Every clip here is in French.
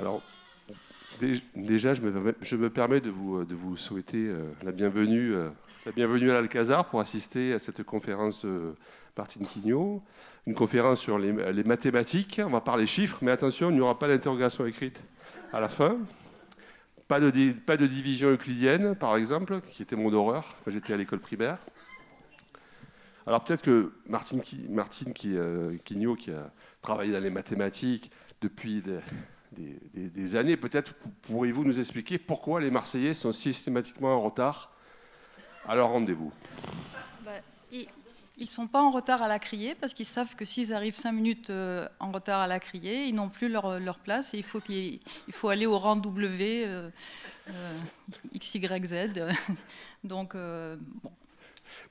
Alors, déjà, je me, permets de vous, de vous, souhaiter euh, euh, la bienvenue, à l'Alcazar pour assister à cette conférence de Martine Quignot, une conférence sur les, mathématiques. On va parler chiffres, mais attention, il n'y aura pas d'interrogation écrite à la fin. Pas de, division euclidienne, par exemple, qui était mon horreur quand j'étais à l'école primaire. Alors peut-être que Martine, Quignot, qui a travaillé dans les mathématiques depuis des, années. Peut-être pourriez-vous nous expliquer pourquoi les Marseillais sont systématiquement en retard à leur rendez-vous bah, Ils ne sont pas en retard à la criée parce qu'ils savent que s'ils arrivent cinq minutes euh, en retard à la criée, ils n'ont plus leur, place et il faut, aller au rang W, euh, euh, XYZ. Donc,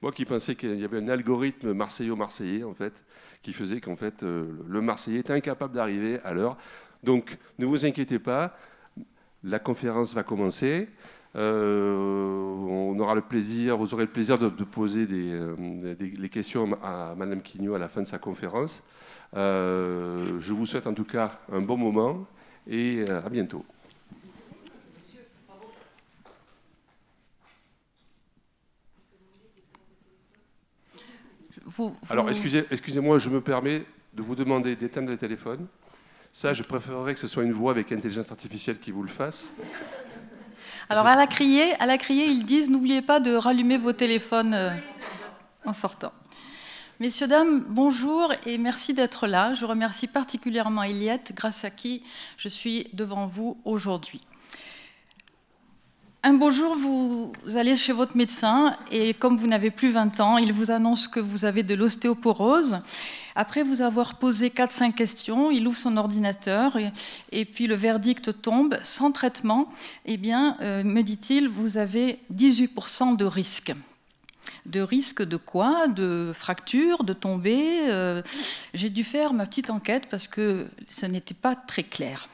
Moi qui pensais qu'il y avait un algorithme marseillais marseillais en fait, qui faisait qu'en fait, le Marseillais était incapable d'arriver à l'heure. Donc ne vous inquiétez pas, la conférence va commencer. Euh, on aura le plaisir, vous aurez le plaisir de, poser euh, des, les questions à Madame Quignot à la fin de sa conférence. Euh, je vous souhaite en tout cas un bon moment et à bientôt. Alors, excusez, excusez-moi, je me permets de vous demander d'éteindre le téléphone. Ça, je préférerais que ce soit une voix avec intelligence artificielle qui vous le fasse. Alors à la crier, à la crier, ils disent n'oubliez pas de rallumer vos téléphones euh, en sortant. Messieurs, dames, bonjour et merci d'être là. Je remercie particulièrement Eliette, grâce à qui je suis devant vous aujourd'hui. Un beau jour, vous allez chez votre médecin et comme vous n'avez plus 20 ans, il vous annonce que vous avez de l'ostéoporose. Après vous avoir posé 4-5 questions, il ouvre son ordinateur et, puis le verdict tombe sans traitement. Eh bien, euh, me dit-il, vous avez 18% de risque. De risque de quoi De fracture, de tomber euh, J'ai dû faire ma petite enquête parce que ce n'était pas très clair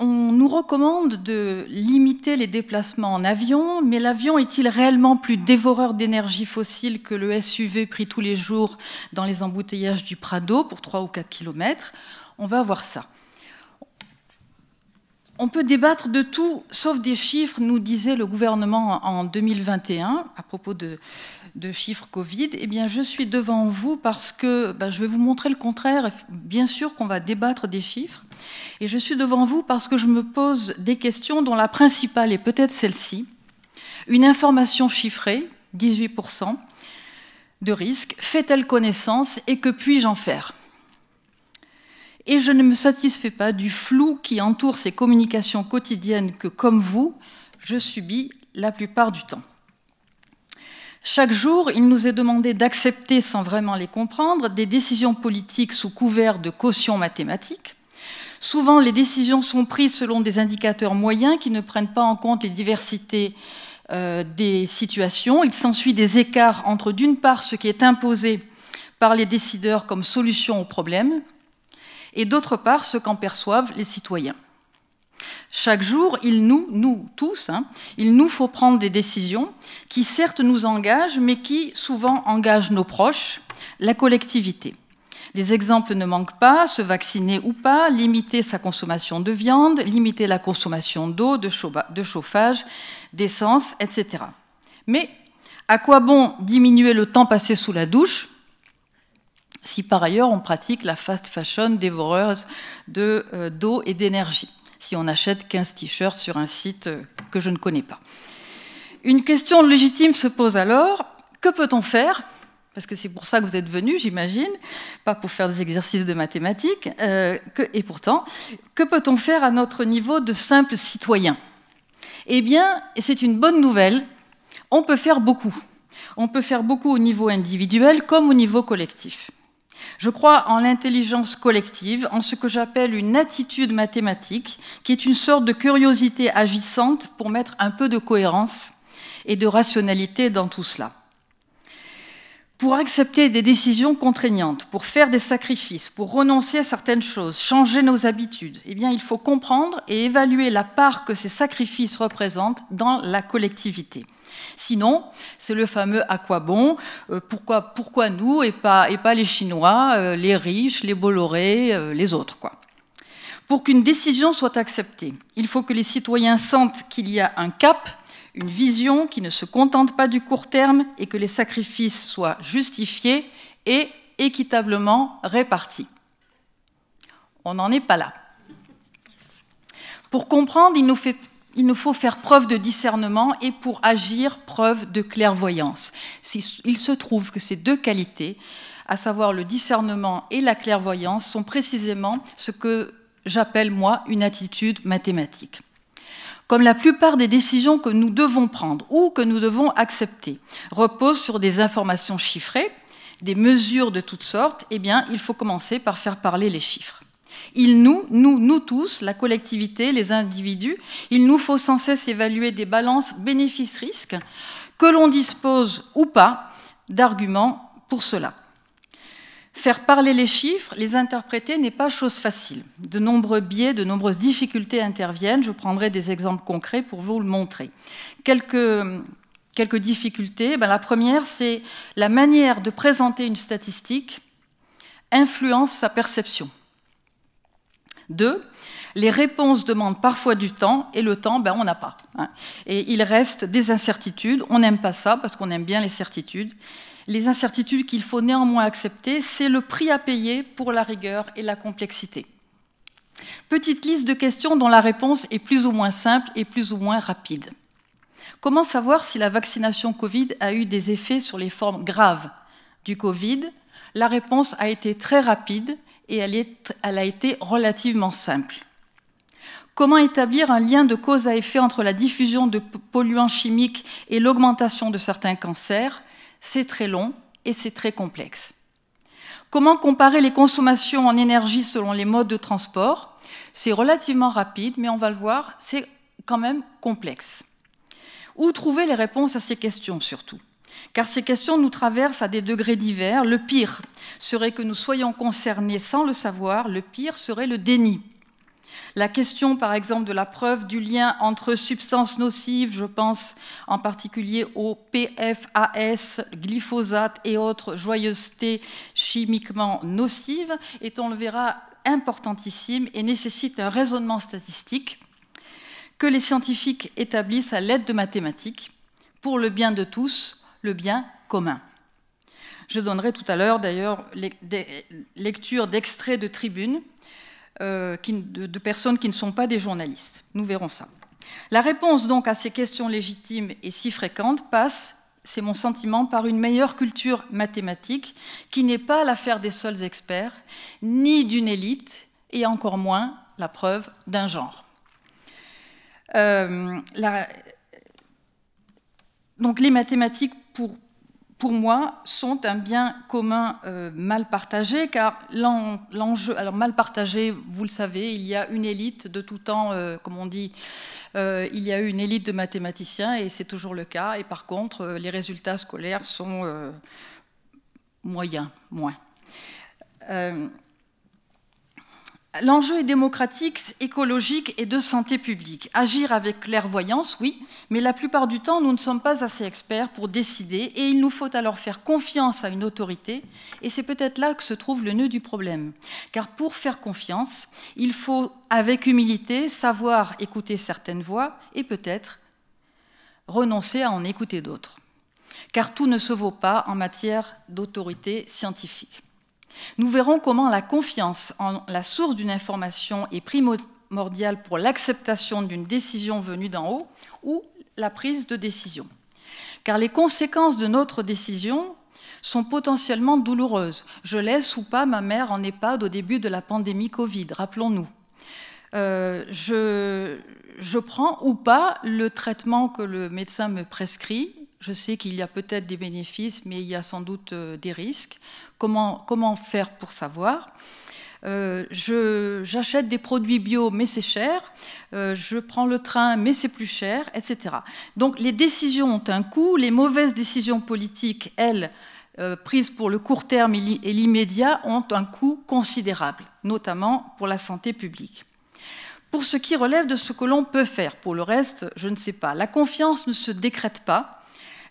on nous recommande de limiter les déplacements en avion, mais l'avion est-il réellement plus dévoreur d'énergie fossile que le SUV pris tous les jours dans les embouteillages du Prado pour 3 ou 4 km On va voir ça. On peut débattre de tout sauf des chiffres, nous disait le gouvernement en 2021 à propos de, chiffres Covid. Eh bien, je suis devant vous parce que ben, je vais vous montrer le contraire. Bien sûr qu'on va débattre des chiffres. Et je suis devant vous parce que je me pose des questions dont la principale est peut-être celle-ci. Une information chiffrée, 18% de risque, fait-elle connaissance et que puis-je en faire et je ne me satisfais pas du flou qui entoure ces communications quotidiennes que, comme vous, je subis la plupart du temps. Chaque jour, il nous est demandé d'accepter, sans vraiment les comprendre, des décisions politiques sous couvert de cautions mathématiques. Souvent, les décisions sont prises selon des indicateurs moyens qui ne prennent pas en compte les diversités euh, des situations. Il s'ensuit des écarts entre, d'une part, ce qui est imposé par les décideurs comme solution au problème, et d'autre part ce qu'en perçoivent les citoyens. Chaque jour, il nous, nous tous, hein, il nous faut prendre des décisions qui certes nous engagent, mais qui souvent engagent nos proches, la collectivité. Les exemples ne manquent pas, se vacciner ou pas, limiter sa consommation de viande, limiter la consommation d'eau, de chauffage, d'essence, etc. Mais à quoi bon diminuer le temps passé sous la douche si par ailleurs on pratique la fast fashion dévoreuse euh, d'eau de, et d'énergie, si on achète 15 t-shirts sur un site euh, que je ne connais pas. Une question légitime se pose alors, que peut-on faire parce que c'est pour ça que vous êtes venu, j'imagine, pas pour faire des exercices de mathématiques. Euh, et pourtant, que peut-on faire à notre niveau de simple citoyen Eh bien, c'est une bonne nouvelle, on peut faire beaucoup. On peut faire beaucoup au niveau individuel comme au niveau collectif. Je crois en l'intelligence collective, en ce que j'appelle une attitude mathématique, qui est une sorte de curiosité agissante pour mettre un peu de cohérence et de rationalité dans tout cela. Pour accepter des décisions contraignantes, pour faire des sacrifices, pour renoncer à certaines choses, changer nos habitudes, eh bien, il faut comprendre et évaluer la part que ces sacrifices représentent dans la collectivité. Sinon, c'est le fameux à quoi bon euh, pourquoi, pourquoi nous et pas, et pas les Chinois, euh, les riches, les Bolloré, euh, les autres quoi. Pour qu'une décision soit acceptée, il faut que les citoyens sentent qu'il y a un cap, une vision qui ne se contente pas du court terme et que les sacrifices soient justifiés et équitablement répartis. On n'en est pas là. Pour comprendre, il nous, fait, il nous faut faire preuve de discernement et pour agir, preuve de clairvoyance. Il se trouve que ces deux qualités, à savoir le discernement et la clairvoyance, sont précisément ce que j'appelle moi une attitude mathématique. Comme la plupart des décisions que nous devons prendre ou que nous devons accepter reposent sur des informations chiffrées, des mesures de toutes sortes, eh bien, il faut commencer par faire parler les chiffres. Il nous, nous, nous tous, la collectivité, les individus, il nous faut sans cesse évaluer des balances bénéfices-risques, que l'on dispose ou pas d'arguments pour cela. Faire parler les chiffres, les interpréter n'est pas chose facile. De nombreux biais, de nombreuses difficultés interviennent. Je prendrai des exemples concrets pour vous le montrer. Quelques, difficultés. Ben, la première, c'est la manière de présenter une statistique influence sa perception. Deux, les réponses demandent parfois du temps et le temps, ben, on n'a pas. Hein. Et il reste des incertitudes. On n'aime pas ça parce qu'on aime bien les certitudes. Les incertitudes qu'il faut néanmoins accepter, c'est le prix à payer pour la rigueur et la complexité. Petite liste de questions dont la réponse est plus ou moins simple et plus ou moins rapide. Comment savoir si la vaccination Covid a eu des effets sur les formes graves du Covid La réponse a été très rapide et elle, elle a été relativement simple. Comment établir un lien de cause à effet entre la diffusion de polluants chimiques et l'augmentation de certains cancers C'est très long et c'est très complexe. Comment comparer les consommations en énergie selon les modes de transport C'est relativement rapide, mais on va le voir, c'est quand même complexe. Où trouver les réponses à ces questions surtout car ces questions nous traversent à des degrés divers. Le pire serait que nous soyons concernés sans le savoir, le pire serait le déni. La question, par exemple, de la preuve du lien entre substances nocives, je pense en particulier au PFAS, glyphosate et autres joyeusetés chimiquement nocives, est, on le verra, importantissime et nécessite un raisonnement statistique que les scientifiques établissent à l'aide de mathématiques pour le bien de tous, le bien commun. Je donnerai tout à l'heure d'ailleurs des lectures d'extraits de tribunes euh, de, personnes qui ne sont pas des journalistes. Nous verrons ça. La réponse donc à ces questions légitimes et si fréquentes passe, c'est mon sentiment, par une meilleure culture mathématique qui n'est pas l'affaire des seuls experts, ni d'une élite, et encore moins, la preuve, d'un genre. Euh, donc les mathématiques pour, moi, sont un bien commun euh, mal partagé, car l'enjeu, alors mal partagé, vous le savez, il y a une élite de tout temps, euh, comme on dit, euh, il y a eu une élite de mathématiciens, et c'est toujours le cas, et par contre, les résultats scolaires sont moyens, moins. L'enjeu est démocratique, écologique et de santé publique. Agir avec clairvoyance, oui, mais la plupart du temps, nous ne sommes pas assez experts pour décider et il nous faut alors faire confiance à une autorité et c'est peut-être là que se trouve le nœud du problème. Car pour faire confiance, il faut, avec humilité, savoir écouter certaines voix et peut-être renoncer à en écouter d'autres. Car tout ne se vaut pas en matière d'autorité scientifique. Nous verrons comment la confiance en la source d'une information est primordiale pour l'acceptation d'une décision venue d'en haut ou la prise de décision. Car les conséquences de notre décision sont potentiellement douloureuses. Je laisse ou pas ma mère en EHPAD au début de la pandémie Covid, rappelons-nous. Euh, je prends ou pas le traitement que le médecin me prescrit je sais qu'il y a peut-être des bénéfices, mais il y a sans doute euh, des risques. Comment, faire pour savoir euh, J'achète des produits bio, mais c'est cher. Euh, je prends le train, mais c'est plus cher, etc. Donc les décisions ont un coût. Les mauvaises décisions politiques, elles, prises pour le court terme et l'immédiat, ont un coût considérable, notamment pour la santé publique pour ce qui relève de ce que l'on peut faire. Pour le reste, je ne sais pas. La confiance ne se décrète pas.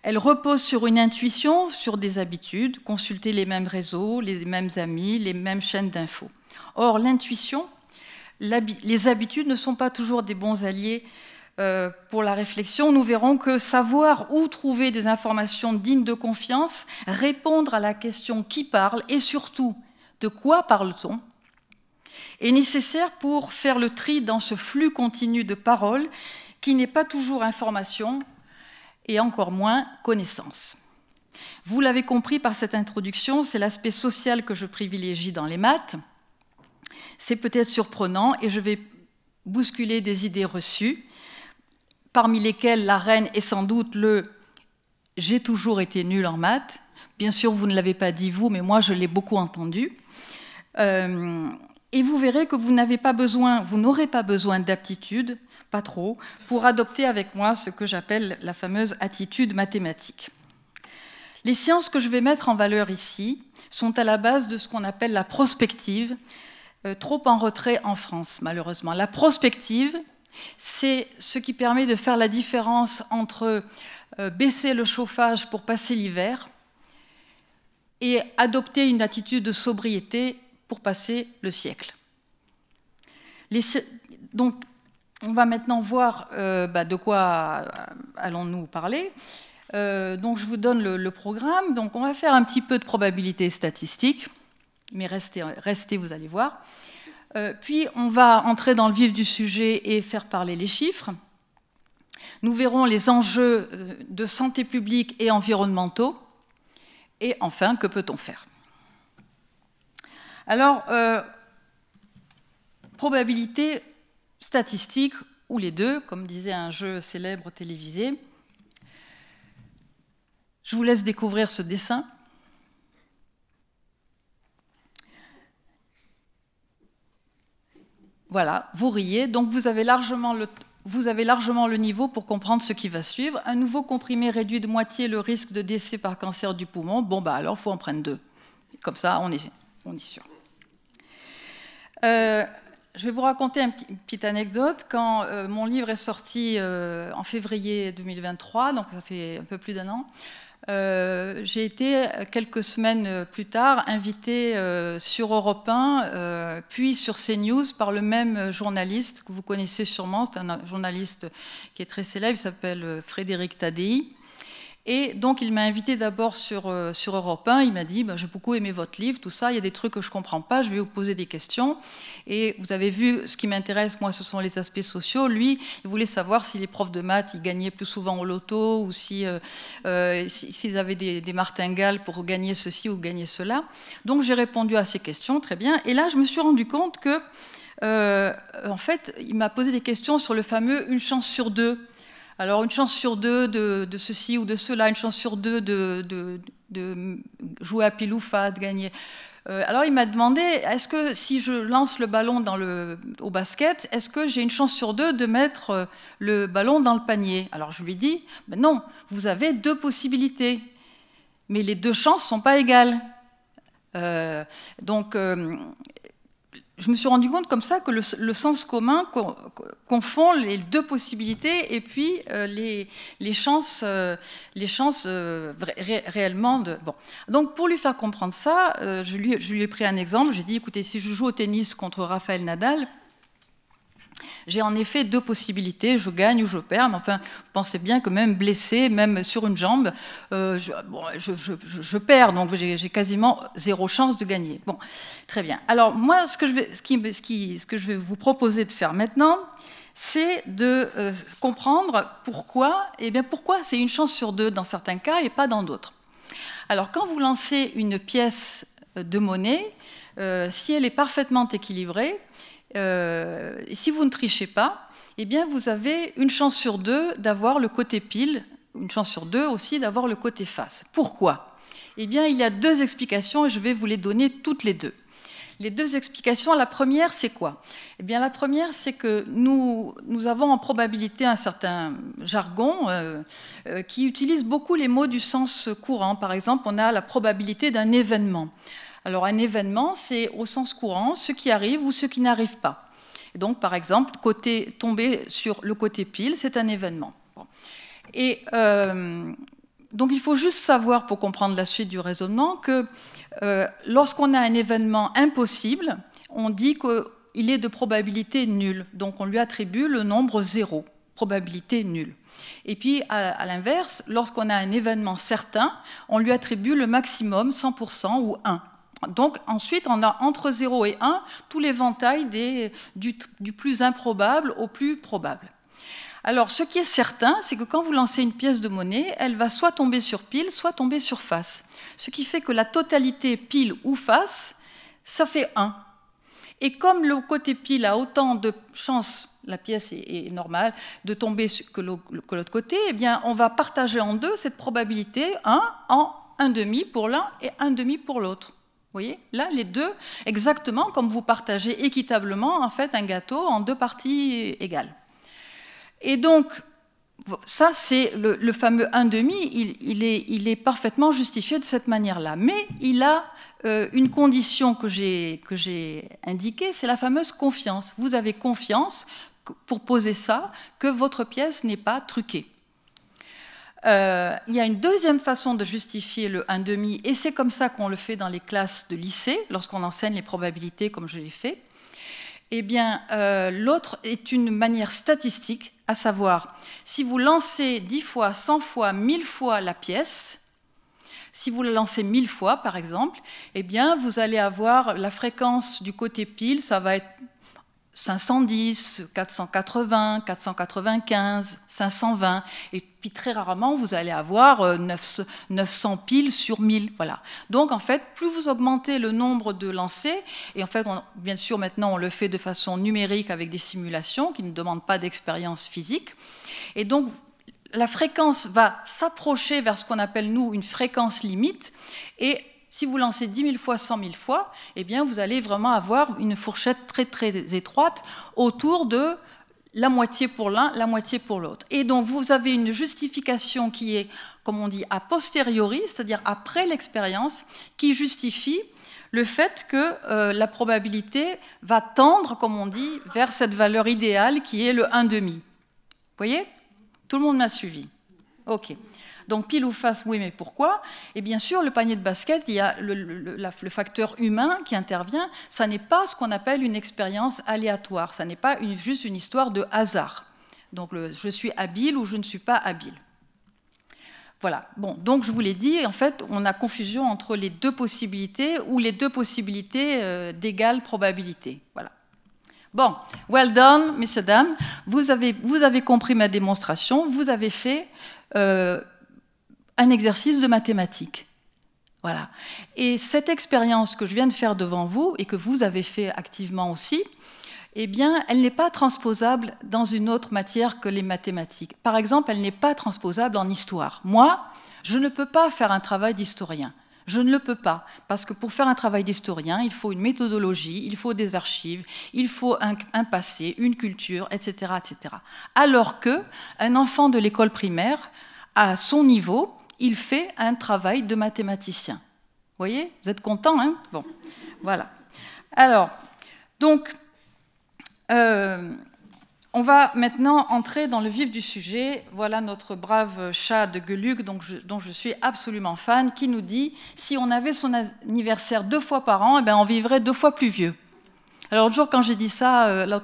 Elle repose sur une intuition, sur des habitudes, consulter les mêmes réseaux, les mêmes amis, les mêmes chaînes d'infos. Or, l'intuition, les habitudes ne sont pas toujours des bons alliés euh, pour la réflexion. Nous verrons que savoir où trouver des informations dignes de confiance, répondre à la question qui parle et surtout de quoi parle-t-on, est nécessaire pour faire le tri dans ce flux continu de paroles qui n'est pas toujours information, et encore moins connaissance. Vous l'avez compris par cette introduction, c'est l'aspect social que je privilégie dans les maths. C'est peut-être surprenant et je vais bousculer des idées reçues, parmi lesquelles la reine est sans doute le j'ai toujours été nul en maths. Bien sûr, vous ne l'avez pas dit vous, mais moi je l'ai beaucoup entendu. Euh, et vous verrez que vous n'avez pas besoin, vous n'aurez pas besoin d'aptitude pas trop, pour adopter avec moi ce que j'appelle la fameuse attitude mathématique. Les sciences que je vais mettre en valeur ici sont à la base de ce qu'on appelle la prospective, euh, trop en retrait en France malheureusement. La prospective, c'est ce qui permet de faire la différence entre euh, baisser le chauffage pour passer l'hiver et adopter une attitude de sobriété pour passer le siècle. donc, on va maintenant voir euh, bah, de quoi euh, allons-nous parler. Euh, donc je vous donne le, programme. Donc on va faire un petit peu de probabilité statistique, mais restez, vous allez voir. puis on va entrer dans le vif du sujet et faire parler les chiffres. Nous verrons les enjeux de santé publique et environnementaux. Et enfin, que peut-on faire Alors, probabilité statistiques, ou les deux, comme disait un jeu célèbre télévisé. Je vous laisse découvrir ce dessin. Voilà, vous riez, donc vous avez, largement le, vous avez largement le niveau pour comprendre ce qui va suivre. Un nouveau comprimé réduit de moitié le risque de décès par cancer du poumon. Bon, bah alors, il faut en prendre deux. Comme ça, on est, on est sûr. Euh, je vais vous raconter une petite anecdote. Quand euh, mon livre est sorti euh, en février 2023, donc ça fait un peu plus d'un an, euh, j'ai été quelques semaines plus tard invité sur Europe 1, puis sur CNews par le même journaliste que vous connaissez sûrement. C'est un journaliste qui est très célèbre, il s'appelle Frédéric Tadei. Et donc, il m'a invité d'abord sur, euh, sur Europe 1. Il m'a dit bah, J'ai beaucoup aimé votre livre, tout ça. Il y a des trucs que je ne comprends pas. Je vais vous poser des questions. Et vous avez vu, ce qui m'intéresse, moi, ce sont les aspects sociaux. Lui, il voulait savoir si les profs de maths, ils gagnaient plus souvent au loto ou euh, euh, s'ils si, avaient des, des, martingales pour gagner ceci ou gagner cela. Donc, j'ai répondu à ces questions, très bien. Et là, je me suis rendu compte que, en fait, il m'a posé des questions sur le fameux une chance sur deux. Alors une chance sur deux de, ceci ou de cela, une chance sur deux de, de, jouer à piloufa, de gagner. Euh, alors il m'a demandé, est-ce que si je lance le ballon au basket, est-ce que j'ai une chance sur deux de mettre euh, le ballon dans le panier Alors je lui dis, dit, ben non, vous avez deux possibilités, mais les deux chances ne sont pas égales. Euh, donc, je me suis rendu compte comme ça que le, sens commun confond les deux possibilités et puis euh, les, chances, euh, les chances euh, réellement de. Bon. Donc pour lui faire comprendre ça, je lui, je, lui, ai pris un exemple. J'ai dit écoutez, si je joue au tennis contre Raphaël Nadal, j'ai en effet deux possibilités, je gagne ou je perds, mais enfin, vous pensez bien que même blessé, même sur une jambe, euh, je, perds, donc j'ai quasiment zéro chance de gagner. Bon, très bien. Alors moi, ce que je vais, vous proposer de faire maintenant, c'est de euh, comprendre pourquoi, et eh bien pourquoi c'est une chance sur deux dans certains cas et pas dans d'autres. Alors quand vous lancez une pièce de monnaie, euh, si elle est parfaitement équilibrée, et euh, si vous ne trichez pas, eh bien vous avez une chance sur deux d'avoir le côté pile, une chance sur deux aussi d'avoir le côté face. Pourquoi Eh bien, il y a deux explications et je vais vous les donner toutes les deux. Les deux explications, la première, c'est quoi Eh bien, la première, c'est que nous, nous avons en probabilité un certain jargon euh, euh, qui utilise beaucoup les mots du sens courant. Par exemple, on a la probabilité d'un événement. Alors un événement, c'est au sens courant ce qui arrive ou ce qui n'arrive pas. donc par exemple, côté, tomber sur le côté pile, c'est un événement. Et euh, donc il faut juste savoir pour comprendre la suite du raisonnement que euh, lorsqu'on a un événement impossible, on dit qu'il est de probabilité nulle. Donc on lui attribue le nombre zéro, probabilité nulle. Et puis à l'inverse, lorsqu'on a un événement certain, on lui attribue le maximum 100% ou 1. Donc ensuite, on a entre 0 et 1 tous les du, du plus improbable au plus probable. Alors, ce qui est certain, c'est que quand vous lancez une pièce de monnaie, elle va soit tomber sur pile, soit tomber sur face. Ce qui fait que la totalité pile ou face, ça fait 1. Et comme le côté pile a autant de chances, la pièce est, normale, de tomber que l'autre côté, eh bien, on va partager en deux cette probabilité 1 en 1,5 pour l'un et 1,5 pour l'autre. Vous voyez Là, les deux, exactement comme vous partagez équitablement en fait un gâteau en deux parties égales. Et donc, ça, c'est le, fameux 1,5, il, il, est, parfaitement justifié de cette manière-là. Mais il a euh, une condition que j'ai indiquée, c'est la fameuse confiance. Vous avez confiance pour poser ça, que votre pièce n'est pas truquée. Euh, il y a une deuxième façon de justifier le 1,5, et c'est comme ça qu'on le fait dans les classes de lycée, lorsqu'on enseigne les probabilités comme je l'ai fait. Eh bien, euh, l'autre est une manière statistique, à savoir, si vous lancez 10 fois, 100 fois, 1000 fois la pièce, si vous la lancez 1000 fois, par exemple, eh bien, vous allez avoir la fréquence du côté pile, ça va être 510, 480, 495, 520, et puis très rarement vous allez avoir 900 euh, piles sur 1000. Voilà. Donc en fait, plus vous augmentez le nombre de lancers, et en fait, bien sûr maintenant on le fait de façon numérique avec des simulations qui ne demandent pas d'expérience physique, et donc la fréquence va s'approcher vers ce qu'on appelle nous une fréquence limite, et si vous lancez 10 000 fois, 100 000 fois, eh bien, vous allez vraiment avoir une fourchette très, très étroite autour de la moitié pour l'un, la moitié pour l'autre. Et donc, vous avez une justification qui est, comme on dit, a posteriori, c'est-à-dire après l'expérience, qui justifie le fait que euh, la probabilité va tendre, comme on dit, vers cette valeur idéale qui est le 1,5. Vous voyez Tout le monde m'a suivi. OK. Donc pile ou face, oui, mais pourquoi Et bien sûr, le panier de basket, il y a le, facteur humain qui intervient. Ça n'est pas ce qu'on appelle une expérience aléatoire. Ça n'est pas juste une histoire de hasard. Donc je suis habile ou je ne suis pas habile. Voilà. Bon, donc je vous l'ai dit, en fait, on a confusion entre les deux possibilités ou les deux possibilités euh, d'égale probabilité. Voilà. Bon, well done, messieurs, dames. Vous avez, vous avez compris ma démonstration. Vous avez fait. Euh, un exercice de mathématiques. Voilà. Et cette expérience que je viens de faire devant vous et que vous avez fait activement aussi, eh bien, elle n'est pas transposable dans une autre matière que les mathématiques. Par exemple, elle n'est pas transposable en histoire. Moi, je ne peux pas faire un travail d'historien. Je ne le peux pas, parce que pour faire un travail d'historien, il faut une méthodologie, il faut des archives, il faut un, passé, une culture, etc., etc. Alors que un enfant de l'école primaire, à son niveau, il fait un travail de mathématicien. Vous voyez Vous êtes content, hein Bon, voilà. Alors, donc, euh, on va maintenant entrer dans le vif du sujet. Voilà notre brave chat de Geluc, dont je, dont je suis absolument fan, qui nous dit si on avait son anniversaire deux fois par an, eh ben, on vivrait deux fois plus vieux. Alors toujours, quand j'ai dit ça, euh,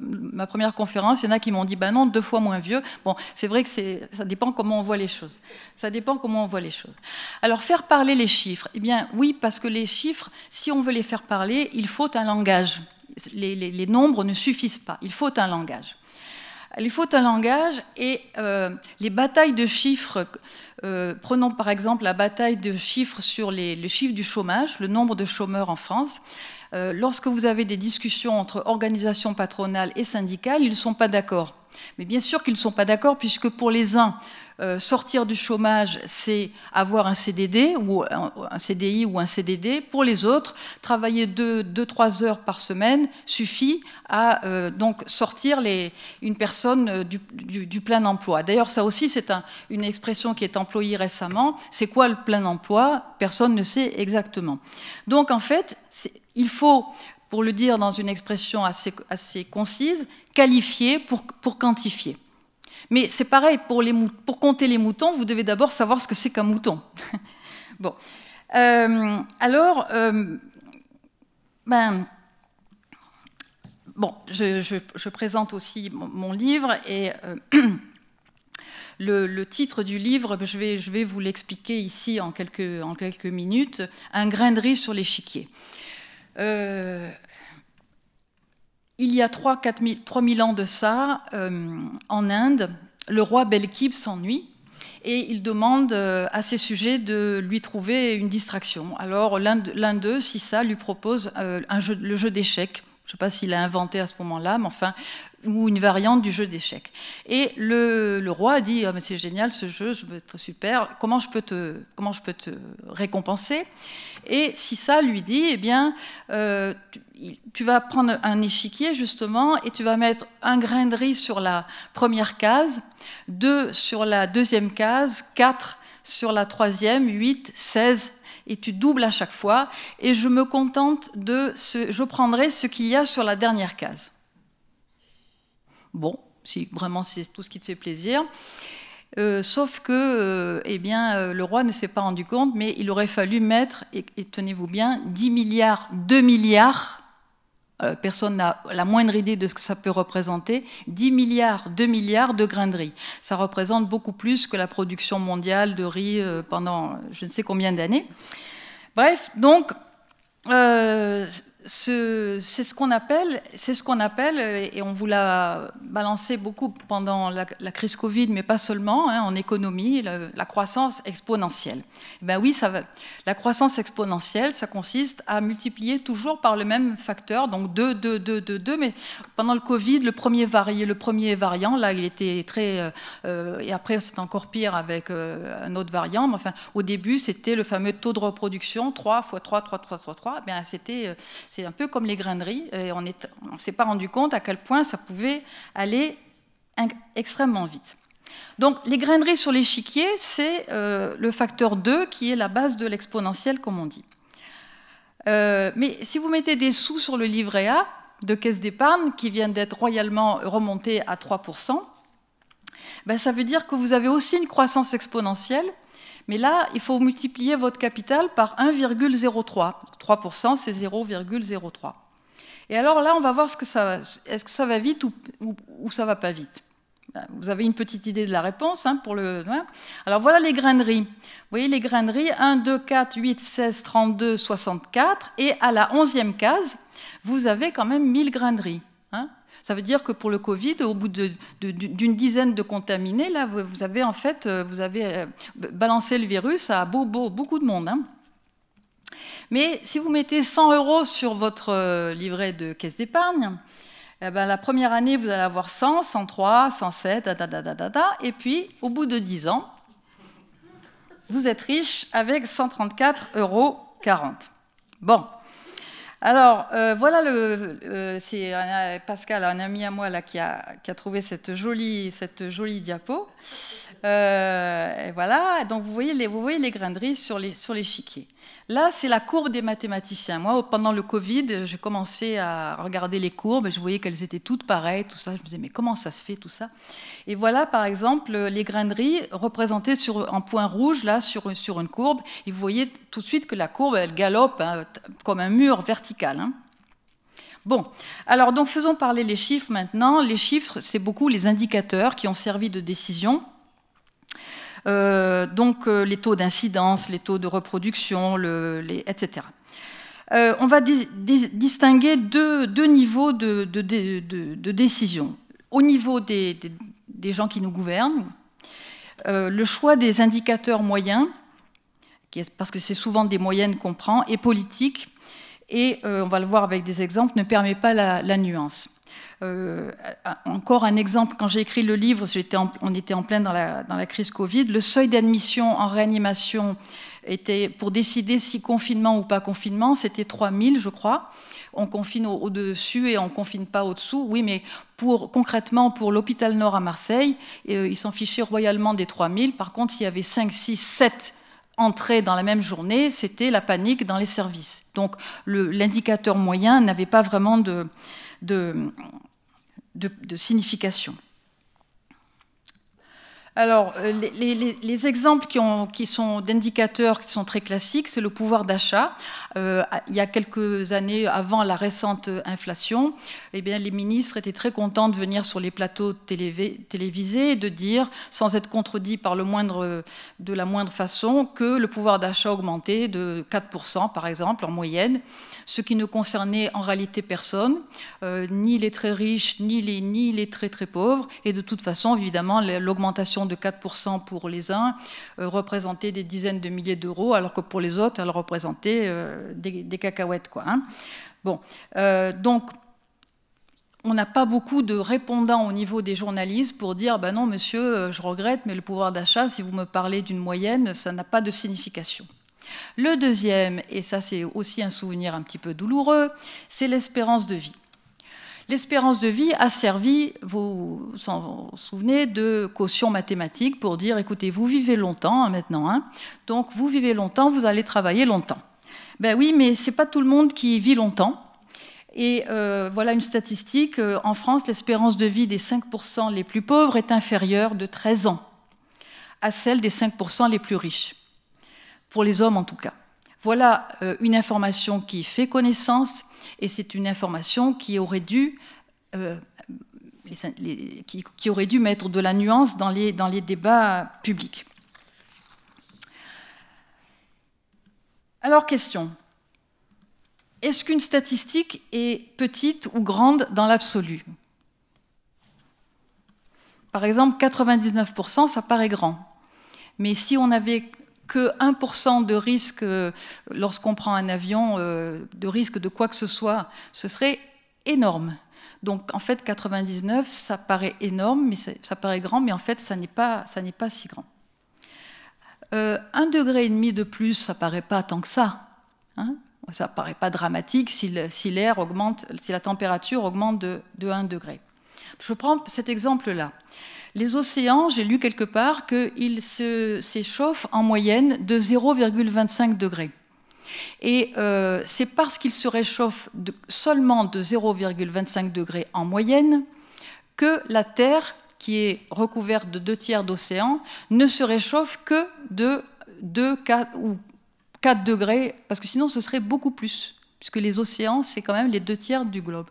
ma, première conférence, il y en a qui m'ont dit, ben non, deux fois moins vieux. Bon, c'est vrai que ça dépend comment on voit les choses. Ça dépend comment on voit les choses. Alors faire parler les chiffres, eh bien oui, parce que les chiffres, si on veut les faire parler, il faut un langage. Les, nombres ne suffisent pas, il faut un langage. Il faut un langage et euh, les batailles de chiffres, euh, prenons par exemple la bataille de chiffres sur les, les chiffres du chômage, le nombre de chômeurs en France, euh, lorsque vous avez des discussions entre organisations patronales et syndicales, ils ne sont pas d'accord. Mais bien sûr qu'ils ne sont pas d'accord, puisque pour les uns, euh, sortir du chômage, c'est avoir un CDD ou un, CDI ou un CDD. Pour les autres, travailler 2-3 heures par semaine suffit à euh, donc sortir une personne du, plein emploi. D'ailleurs, ça aussi, c'est une expression qui est employée récemment. C'est quoi le plein emploi Personne ne sait exactement. Donc, en fait, il faut, pour le dire dans une expression assez, concise, qualifier pour, quantifier. Mais c'est pareil, pour, les, pour, compter les moutons, vous devez d'abord savoir ce que c'est qu'un mouton. bon. Euh, alors, euh, ben, bon, je, présente aussi mon, livre et euh, le, titre du livre, je vais, vous l'expliquer ici en quelques, en quelques minutes, Un grain de riz sur l'échiquier. Euh, il y a 3 mille ans de ça, euh, en Inde, le roi Belkib s'ennuie et il demande euh, à ses sujets de lui trouver une distraction. Alors l'un d'eux, Sissa, lui propose le jeu d'échecs je ne sais pas s'il a inventé à ce moment-là, mais enfin, ou une variante du jeu d'échecs. Et le, roi dit ah, mais c'est génial ce jeu, je veux être super. Comment je peux te, récompenser Et si ça lui dit eh bien, euh, tu, vas prendre un échiquier justement et tu vas mettre un grain de riz sur la première case, deux sur la deuxième case, quatre sur la troisième, huit, seize et tu doubles à chaque fois, et je me contente de ce, je prendrai ce qu'il y a sur la dernière case. Bon, si vraiment c'est tout ce qui te fait plaisir. Euh, sauf que euh, eh bien, euh, le roi ne s'est pas rendu compte, mais il aurait fallu mettre, et, et tenez-vous bien, 10 milliards, 2 milliards euh, personne n'a la moindre idée de ce que ça peut représenter, 10 milliards, 2 milliards de grains de riz. Ça représente beaucoup plus que la production mondiale de riz euh, pendant je ne sais combien d'années. Bref, donc, euh, c'est ce, qu'on appelle, c'est ce qu'on appelle, euh, et on vous l'a balancé beaucoup pendant la, crise Covid, mais pas seulement, hein, en économie, la croissance exponentielle. Eh ben oui, ça va. La croissance exponentielle, ça consiste à multiplier toujours par le même facteur, donc 2, 2, 2, 2, 2. Mais pendant le Covid, le premier variant, le premier variant, là, il était très, euh, euh, et après c'est encore pire avec un autre variant. Mais enfin, au début, c'était le fameux taux de reproduction 3 x 3, 3, 3, 3, 3. 3 c'était c'est un peu comme les graineries, Et on ne s'est pas rendu compte à quel point ça pouvait aller extrêmement vite. Donc les graineries sur l'échiquier, c'est euh, le facteur 2 qui est la base de l'exponentielle, comme on dit. Euh, mais si vous mettez des sous sur le livret A de caisse d'épargne, qui vient d'être royalement remonté à 3%, ben, ça veut dire que vous avez aussi une croissance exponentielle mais là, il faut multiplier votre capital par 1,03. 3%, c'est 0,03. Et alors là, on va voir ce ça, est-ce que ça va vite ou, ça ne ça va pas vite. Ben, vous avez une petite idée de la réponse. Hein, pour le, hein. Alors voilà les graineries. Vous voyez les graineries 1, 2, 4, 8, 16, 32, 64. Et à la 11e case, vous avez quand même 1000 graineries. Hein. Ça veut dire que pour le Covid, au bout d'une dizaine de contaminés, là, vous, avez en fait, euh, vous avez euh, balancé le virus à beaucoup de monde. Hein. Mais si vous mettez 100 euros sur votre euh, livret de caisse d'épargne, eh ben, la première année, vous allez avoir 100, 103, 107, da, da, da, et puis au bout de 10 ans, vous êtes riche avec 134,40 euros. Bon, alors, euh, voilà, c'est Pascal, un ami à moi là, qui, a, qui a trouvé cette jolie, cette jolie diapo. Euh, voilà, donc vous voyez les, vous voyez les sur l'échiquier. Les, Là, c'est la courbe des mathématiciens. Moi, pendant le Covid, j'ai commencé à regarder les courbes et je voyais qu'elles étaient toutes pareilles, tout ça. Je me disais, mais comment ça se fait, tout ça Et voilà, par exemple, les graineries représentées sur, en point rouge, là, sur, sur une courbe. Et vous voyez tout de suite que la courbe, elle galope hein, comme un mur vertical. Hein. Bon, alors donc faisons parler les chiffres maintenant. Les chiffres, c'est beaucoup les indicateurs qui ont servi de décision. Euh, donc euh, les taux d'incidence, les taux de reproduction, etc. Euh, on va distinguer deux, niveaux de, décision. Au niveau des, gens qui nous gouvernent, le choix des indicateurs moyens, parce que c'est souvent des moyennes qu'on prend, et politique, et on va le voir avec des exemples, ne permet pas la nuance. Euh, encore un exemple, quand j'ai écrit le livre, on était en pleine dans la, dans la crise Covid, le seuil d'admission en réanimation était, pour décider si confinement ou pas confinement, c'était 3000, je crois. On confine au-dessus et on confine pas au-dessous. Oui, mais pour, concrètement, pour l'hôpital Nord à Marseille, euh, ils s'en fichaient royalement des 3000. Par contre, s'il y avait 5, 6, 7 entrées dans la même journée, c'était la panique dans les services. Donc l'indicateur moyen n'avait pas vraiment de, de de, signification. Alors, euh, les, exemples qui, sont d'indicateurs qui sont très classiques, c'est le pouvoir d'achat. Euh, il y a quelques années, avant la récente inflation, eh bien, les ministres étaient très contents de venir sur les plateaux télévisés et de dire, sans être contredit par le moindre, de la moindre façon, que le pouvoir d'achat augmentait de 4%, par exemple, en moyenne, ce qui ne concernait en réalité personne, euh, ni les très riches, ni les, ni les très très pauvres. Et de toute façon, évidemment, l'augmentation de 4% pour les uns euh, représentait des dizaines de milliers d'euros, alors que pour les autres, elle représentait euh, des, cacahuètes. Quoi, hein. Bon, euh, donc on n'a pas beaucoup de répondants au niveau des journalistes pour dire ben non, monsieur, je regrette, mais le pouvoir d'achat, si vous me parlez d'une moyenne, ça n'a pas de signification. Le deuxième, et ça c'est aussi un souvenir un petit peu douloureux, c'est l'espérance de vie. L'espérance de vie a servi, vous vous souvenez, de caution mathématique pour dire, écoutez, vous vivez longtemps hein, maintenant, hein. donc vous vivez longtemps, vous allez travailler longtemps. Ben oui, mais ce n'est pas tout le monde qui vit longtemps. Et euh, voilà une statistique, euh, en France, l'espérance de vie des 5% les plus pauvres est inférieure de 13 ans à celle des 5% les plus riches, pour les hommes en tout cas. Voilà euh, une information qui fait connaissance, et c'est une information qui aurait dû... Euh, aurait dû mettre de la nuance dans les, dans les débats publics. Alors, question. Est-ce qu'une statistique est petite ou grande dans l'absolu Par exemple, 99%, ça paraît grand. Mais si on avait que 1% de risque, euh, lorsqu'on prend un avion, euh, de risque de quoi que ce soit, ce serait énorme. Donc en fait, 99, ça paraît énorme, mais ça paraît grand, mais en fait, ça n'est pas, ça n'est pas si grand. Euh, un degré et demi de plus, ça paraît pas tant que ça. Ça hein. ça paraît pas dramatique si, l'air augmente, si la température augmente de, de 1 degré. Je prends cet exemple-là. Les océans, j'ai lu quelque part qu'ils s'échauffent en moyenne de 0,25 degrés. Et euh, c'est parce qu'ils se réchauffent de, seulement de 0,25 degrés en moyenne que la Terre, qui est recouverte de deux tiers d'océan, ne se réchauffe que de 2 ou 4 degrés, parce que sinon ce serait beaucoup plus, puisque les océans, c'est quand même les deux tiers du globe.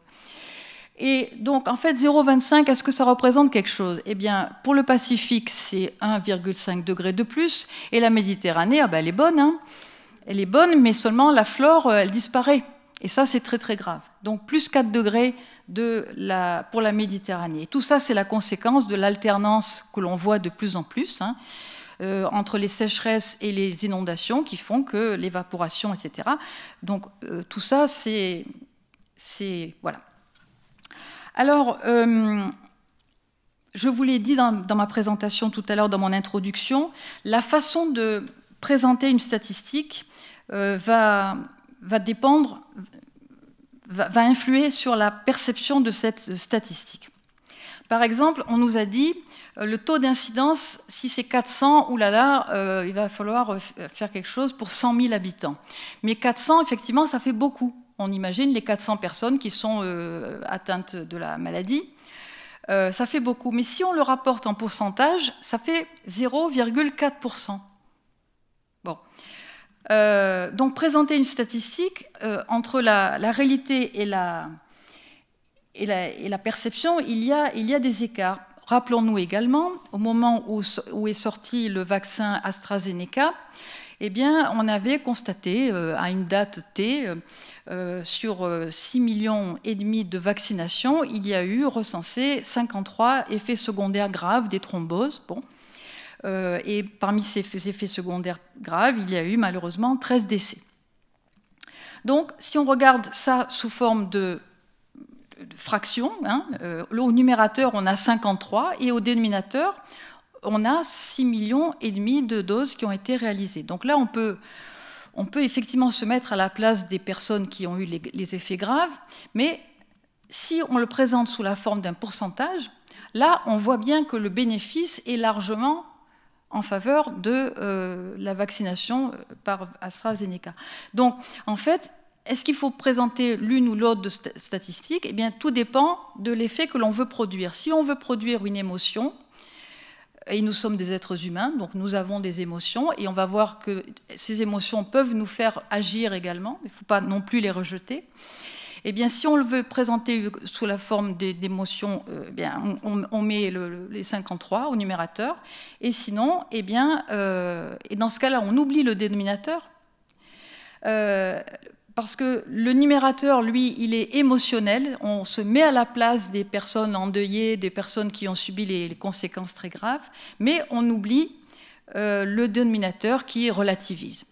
Et donc, en fait, 0,25, est-ce que ça représente quelque chose Eh bien, pour le Pacifique, c'est 1,5 degré de plus. Et la Méditerranée, ah ben, elle est bonne. Hein elle est bonne, mais seulement la flore, euh, elle disparaît. Et ça, c'est très, très grave. Donc, plus 4 degrés de la, pour la Méditerranée. tout ça, c'est la conséquence de l'alternance que l'on voit de plus en plus. Hein euh, entre les sécheresses et les inondations qui font que l'évaporation, etc. Donc euh, tout ça, c'est, c'est voilà. Alors, euh, je vous l'ai dit dans, ma présentation tout à l'heure, dans mon introduction, la façon de présenter une statistique euh, va, dépendre, va, influer sur la perception de cette statistique. Par exemple, on nous a dit euh, le taux d'incidence, si c'est 400, oulala, il va falloir faire quelque chose pour 100 000 habitants. Mais 400, effectivement, ça fait beaucoup on imagine les 400 personnes qui sont euh, atteintes de la maladie. Euh, ça fait beaucoup. Mais si on le rapporte en pourcentage, ça fait 0,4%. Bon. Euh, donc présenter une statistique entre la, réalité et la, perception, il y a, des écarts. Rappelons-nous également, au moment où, est sorti le vaccin AstraZeneca, eh bien, on avait constaté à une date T euh, sur 6 euh, millions et demi de vaccinations, il y a eu recensé 53 effets secondaires graves des thromboses. Bon. Euh, et parmi ces effets secondaires graves, il y a eu malheureusement 13 décès. Donc, si on regarde ça sous forme de fraction, hein, au numérateur, on a 53 et au dénominateur, on a 6 millions et demi de doses qui ont été réalisées. Donc là, on peut on peut effectivement se mettre à la place des personnes qui ont eu les, effets graves, mais si on le présente sous la forme d'un pourcentage, là, on voit bien que le bénéfice est largement en faveur de euh, la vaccination euh, par AstraZeneca. Donc, en fait, est-ce qu'il faut présenter l'une ou l'autre de statistiques Eh bien, tout dépend de l'effet que l'on veut produire. Si on veut produire une émotion, et nous sommes des êtres humains, donc nous avons des émotions, et on va voir que ces émotions peuvent nous faire agir également, il ne faut pas non plus les rejeter. Eh bien, si on le veut présenter sous la forme d'émotions, eh bien, on, met les 53 au numérateur. Et sinon, eh bien, euh, et dans ce cas-là, on oublie le dénominateur. Euh, parce que le numérateur, lui, il est émotionnel. On se met à la place des personnes endeuillées, des personnes qui ont subi les, conséquences très graves, mais on oublie euh, le dénominateur qui relativise.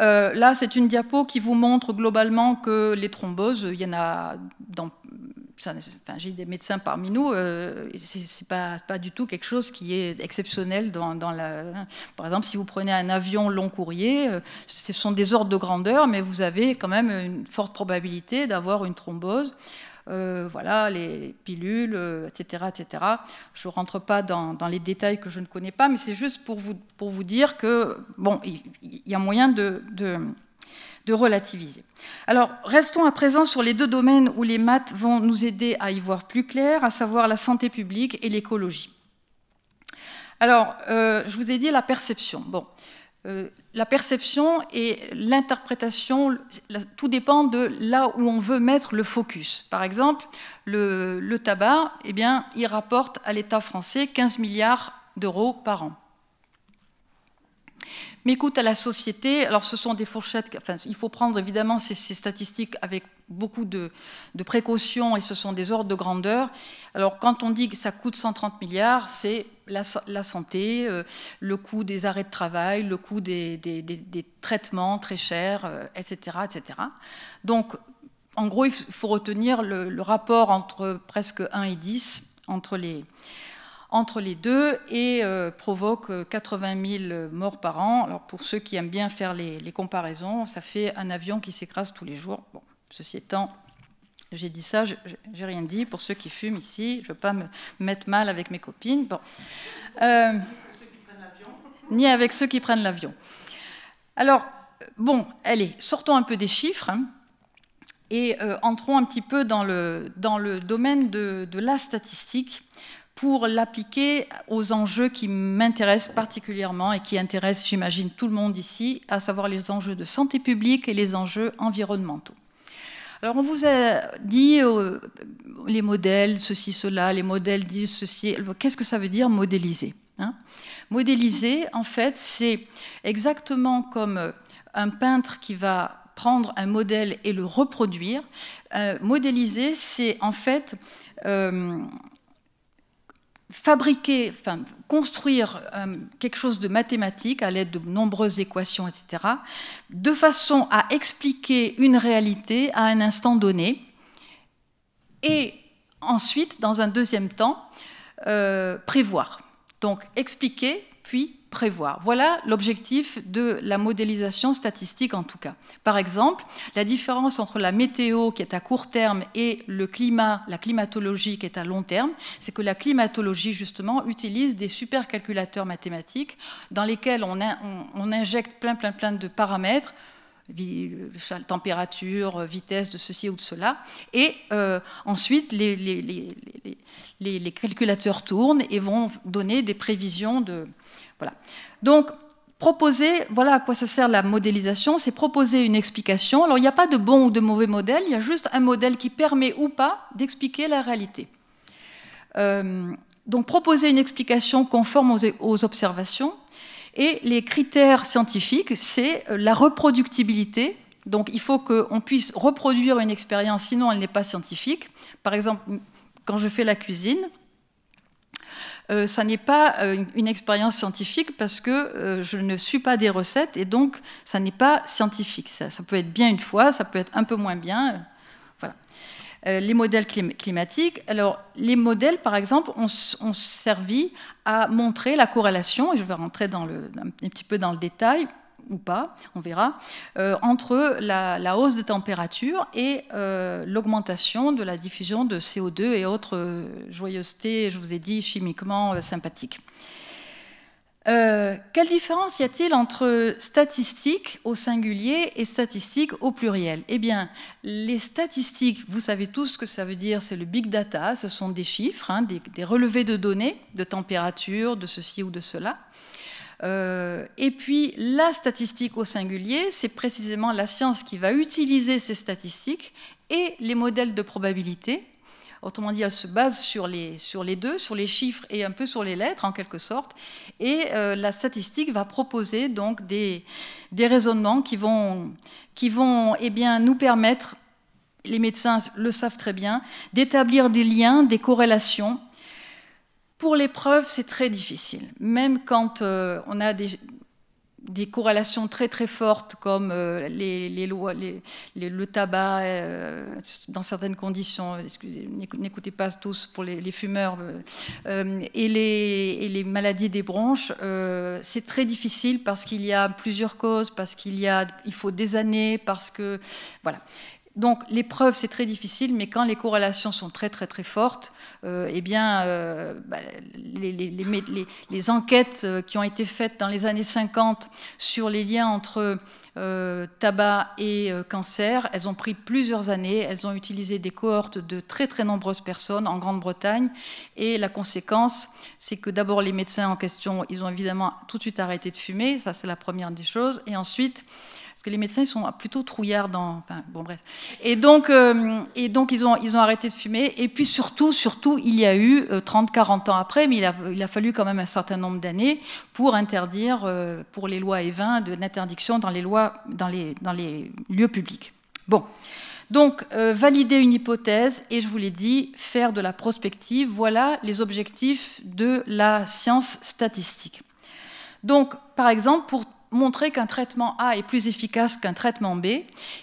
Euh, là, c'est une diapo qui vous montre globalement que les thromboses, il y en a dans enfin, j'ai des médecins parmi nous, euh, ce c'est pas, pas du tout quelque chose qui est exceptionnel dans, la. Par exemple, si vous prenez un avion long courrier, euh, ce sont des ordres de grandeur, mais vous avez quand même une forte probabilité d'avoir une thrombose. Euh, voilà, les pilules, etc., etc. Je ne rentre pas dans, les détails que je ne connais pas, mais c'est juste pour vous, pour vous dire que, bon, il y, a moyen de, de, de relativiser. Alors, restons à présent sur les deux domaines où les maths vont nous aider à y voir plus clair, à savoir la santé publique et l'écologie. Alors, euh, je vous ai dit la perception. Bon, euh, la perception et l'interprétation, tout dépend de là où on veut mettre le focus. Par exemple, le, le tabac, eh bien, il rapporte à l'État français 15 milliards d'euros par an. Mais écoute, à la société, alors ce sont des fourchettes, enfin, il faut prendre évidemment ces, statistiques avec beaucoup de, précautions et ce sont des ordres de grandeur. Alors quand on dit que ça coûte 130 milliards, c'est la, santé, euh, le coût des arrêts de travail, le coût des, traitements très chers, etc., euh, etc. Donc en gros, il faut retenir le rapport entre presque 1 et 10 entre les, entre les deux et euh, provoque 80 euh, 000 morts par an. Alors pour ceux qui aiment bien faire les, comparaisons, ça fait un avion qui s'écrase tous les jours. Bon, ceci étant, j'ai dit ça, j'ai rien dit. Pour ceux qui fument ici, je ne veux pas me mettre mal avec mes copines. Bon. Euh, ni avec ceux qui prennent l'avion. Alors, bon, allez, sortons un peu des chiffres. Hein, et entrons un petit peu dans le, dans le domaine de, de, la statistique pour l'appliquer aux enjeux qui m'intéressent particulièrement et qui intéressent, j'imagine, tout le monde ici, à savoir les enjeux de santé publique et les enjeux environnementaux. Alors on vous a dit euh, les modèles, ceci, cela, les modèles disent ceci. Qu'est-ce que ça veut dire modéliser hein Modéliser, en fait, c'est exactement comme euh, un peintre qui va prendre un modèle et le reproduire. Euh, modéliser, c'est en fait fabriquer, construire euh, quelque chose de mathématique à l'aide de nombreuses équations, etc., de façon à expliquer une réalité à un instant donné. Et ensuite, dans un deuxième temps, euh, prévoir. Donc expliquer, puis prévoir. Voilà l'objectif de la modélisation statistique en tout cas. Par exemple, la différence entre la météo qui est à court terme et le climat, la climatologie qui est à long terme, c'est que la climatologie justement utilise des supercalculateurs mathématiques dans lesquels on, on injecte plein plein plein de paramètres température, vitesse de ceci ou de cela. Et euh, ensuite, les, calculateurs tournent et vont donner des prévisions de... Donc, proposer, voilà à quoi ça sert la modélisation, c'est proposer une explication. Alors, il n'y a pas de bon ou de mauvais modèle, il y a juste un modèle qui permet ou pas d'expliquer la réalité. Euh, donc, proposer une explication conforme aux observations, et les critères scientifiques, c'est euh, la reproductibilité. Donc il faut qu'on puisse reproduire une expérience, sinon elle n'est pas scientifique. Par exemple, quand je fais la cuisine, euh, ça n'est pas euh, une, expérience scientifique parce que je ne suis pas des recettes et donc ça n'est pas scientifique. ça peut être bien une fois, ça peut être un peu moins bien. Euh, les modèles climatiques. Alors, les modèles, par exemple, ont, servi à montrer la corrélation, et je vais rentrer dans un petit peu dans le détail, ou pas, on verra, euh, entre la, hausse de température et euh, l'augmentation de la diffusion de CO2 et autres joyeusetés, je vous ai dit, chimiquement sympathiques. Euh, quelle différence y a-t-il entre statistiques au singulier et statistiques au pluriel Eh bien, les statistiques, vous savez tous ce que ça veut dire, c'est le big data, ce sont des chiffres, hein, des, relevés de données, de température, de ceci ou de cela. Euh, et puis, la statistique au singulier, c'est précisément la science qui va utiliser ces statistiques et les modèles de probabilité Autrement dit, elle se base sur les, sur les deux, sur les chiffres et un peu sur les lettres, en quelque sorte. Et euh, la statistique va proposer donc des, des raisonnements qui vont, qui vont eh bien, nous permettre, les médecins le savent très bien, d'établir des liens, des corrélations. Pour les preuves, c'est très difficile. Même quand euh, on a des, des corrélations très très fortes comme euh, les, lois, le tabac euh, dans certaines conditions, excusez, n'écoutez pas tous pour les, fumeurs, euh, et, les, maladies des bronches, c'est très difficile parce qu'il y a plusieurs causes, parce qu'il y a, il faut des années, parce que voilà. Donc les c'est très difficile, mais quand les corrélations sont très très très fortes, euh, eh bien, euh, bah, les, enquêtes euh, qui ont été faites dans les années 50 sur les liens entre tabac et cancer, elles ont pris plusieurs années, elles ont utilisé des cohortes de très très nombreuses personnes en Grande-Bretagne, et la conséquence, c'est que d'abord les médecins en question, ils ont évidemment tout de suite arrêté de fumer, ça c'est la première des choses, et ensuite parce que les médecins ils sont plutôt trouillards dans, enfin bon bref. Et donc, euh, et donc ils ont ils ont arrêté de fumer. Et puis surtout surtout il y a eu 30-40 euh, ans après, mais il a, fallu quand même un certain nombre d'années pour interdire euh, pour les lois et 20 de l'interdiction dans les lois dans les dans les lieux publics. Bon. Donc, valider une hypothèse et, je vous l'ai dit, faire de la prospective, voilà les objectifs de la science statistique. Donc, par exemple, pour montrer qu'un traitement A est plus efficace qu'un traitement B,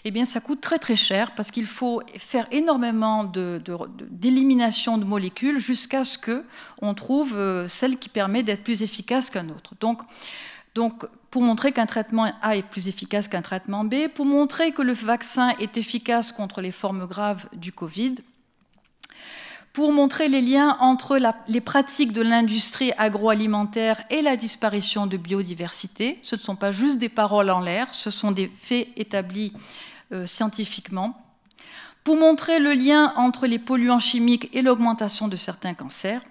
eh bien ça coûte très très cher parce qu'il faut faire énormément d'élimination de, molécules jusqu'à ce que on trouve euh, celle qui permet d'être plus efficace qu'un autre. Donc, donc pour montrer qu'un traitement A est plus efficace qu'un traitement B, pour montrer que le vaccin est efficace contre les formes graves du Covid, pour montrer les liens entre les pratiques de l'industrie agroalimentaire et la disparition de biodiversité. Ce ne sont pas juste des paroles en l'air, ce sont des faits établis euh, scientifiquement. Pour montrer le lien entre les polluants chimiques et l'augmentation de certains cancers.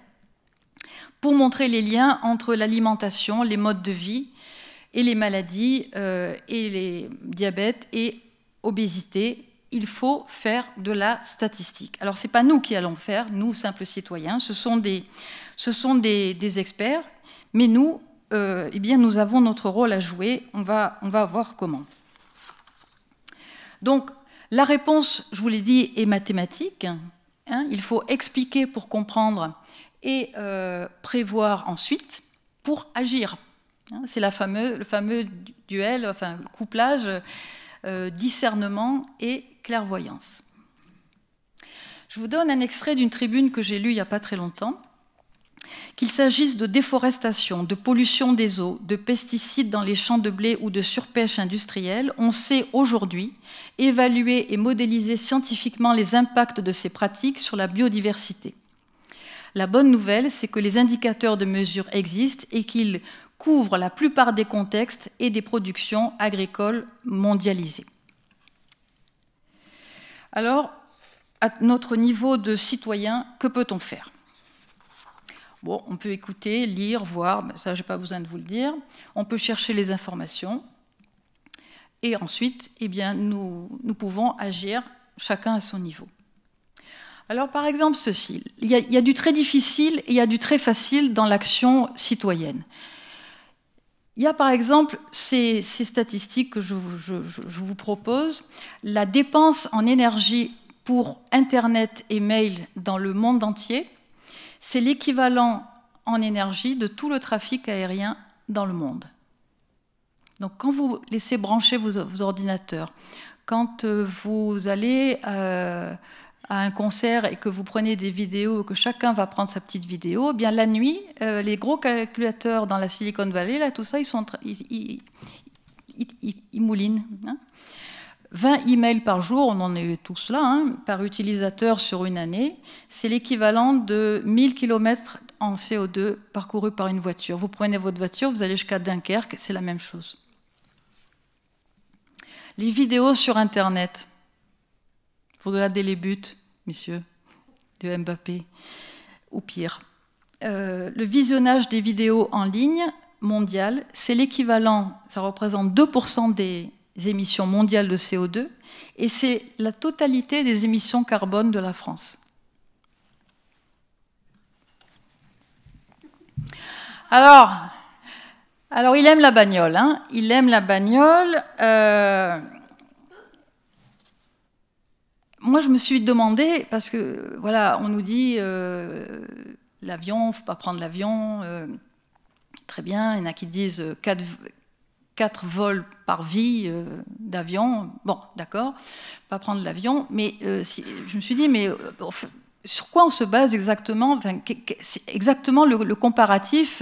Pour montrer les liens entre l'alimentation, les modes de vie et les maladies euh, et les diabètes et obésité il faut faire de la statistique. Alors, ce n'est pas nous qui allons faire, nous, simples citoyens, ce sont des, ce sont des, experts, mais nous, euh, eh bien, nous avons notre rôle à jouer, on va, on va voir comment. Donc, la réponse, je vous l'ai dit, est mathématique. Hein. il faut expliquer pour comprendre et euh, prévoir ensuite pour agir. Hein. C'est le fameux duel, enfin couplage euh, discernement et clairvoyance. Je vous donne un extrait d'une tribune que j'ai lue il n'y a pas très longtemps. Qu'il s'agisse de déforestation, de pollution des eaux, de pesticides dans les champs de blé ou de surpêche industrielle, on sait aujourd'hui évaluer et modéliser scientifiquement les impacts de ces pratiques sur la biodiversité. La bonne nouvelle, c'est que les indicateurs de mesure existent et qu'ils couvrent la plupart des contextes et des productions agricoles mondialisées. Alors, à notre niveau de citoyen, que peut-on faire Bon, on peut écouter, lire, voir, ça, je n'ai pas besoin de vous le dire. On peut chercher les informations. Et ensuite, eh bien, nous, pouvons agir chacun à son niveau. Alors, par exemple, ceci. il y a du très difficile et il y a du très facile dans l'action citoyenne. Il y a par exemple ces, statistiques que je, vous propose. La dépense en énergie pour Internet et mail dans le monde entier, c'est l'équivalent en énergie de tout le trafic aérien dans le monde. Donc quand vous laissez brancher vos, ordinateurs, quand euh, vous allez euh, à un concert et que vous prenez des vidéos, que chacun va prendre sa petite vidéo, eh bien la nuit, euh, les gros calculateurs dans la Silicon Valley, là, tout ça, ils, sont, moulinent. Hein 20 emails par jour, on en est tous là, hein, par utilisateur sur une année, c'est l'équivalent de 1000 km en CO2 parcourus par une voiture. Vous prenez votre voiture, vous allez jusqu'à Dunkerque, c'est la même chose. Les vidéos sur Internet. Vous regardez les buts, messieurs, de Mbappé, ou pire. Euh, le visionnage des vidéos en ligne mondiale, c'est l'équivalent, ça représente 2% des émissions mondiales de CO2, et c'est la totalité des émissions carbone de la France. Alors, alors il aime la bagnole, hein. il aime la bagnole. Euh, moi, je me suis demandé, parce que, voilà, on nous dit euh, l'avion, faut pas prendre l'avion. Euh, très bien, il y en a qui disent 4, euh, vols par vie euh, d'avion. Bon, d'accord, pas prendre l'avion. Mais si, je me suis dit, mais sur quoi on se base exactement enfin, Exactement le, le comparatif.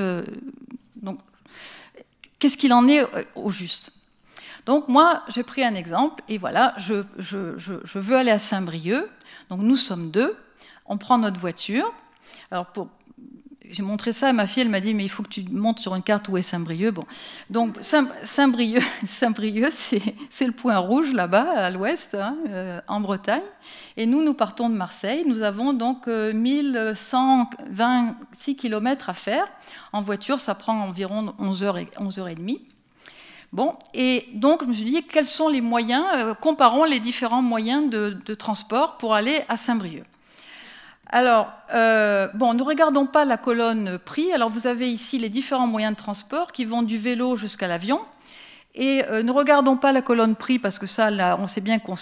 donc, qu'est-ce qu'il en est au juste donc moi, j'ai pris un exemple, et voilà, je, je, veux aller à Saint-Brieuc, donc nous sommes deux, on prend notre voiture. Alors pour, j'ai montré ça à ma fille, elle m'a dit, mais il faut que tu montes sur une carte où est Saint-Brieuc. Bon. Donc Saint-Brieuc, Saint-Brieuc c'est, le point rouge là-bas, à l'ouest, hein, euh, en Bretagne. Et nous, nous partons de Marseille. Nous avons donc 1126 euh, km à faire. En voiture, ça prend environ 11h, 11h30. Bon, et donc je me suis dit, quels sont les moyens euh, Comparons les différents moyens de, transport pour aller à Saint-Brieuc. Alors, euh, bon, ne regardons pas la colonne prix. Alors, vous avez ici les différents moyens de transport qui vont du vélo jusqu'à l'avion. Et euh, ne regardons pas la colonne prix, parce que ça, là, on sait bien qu'on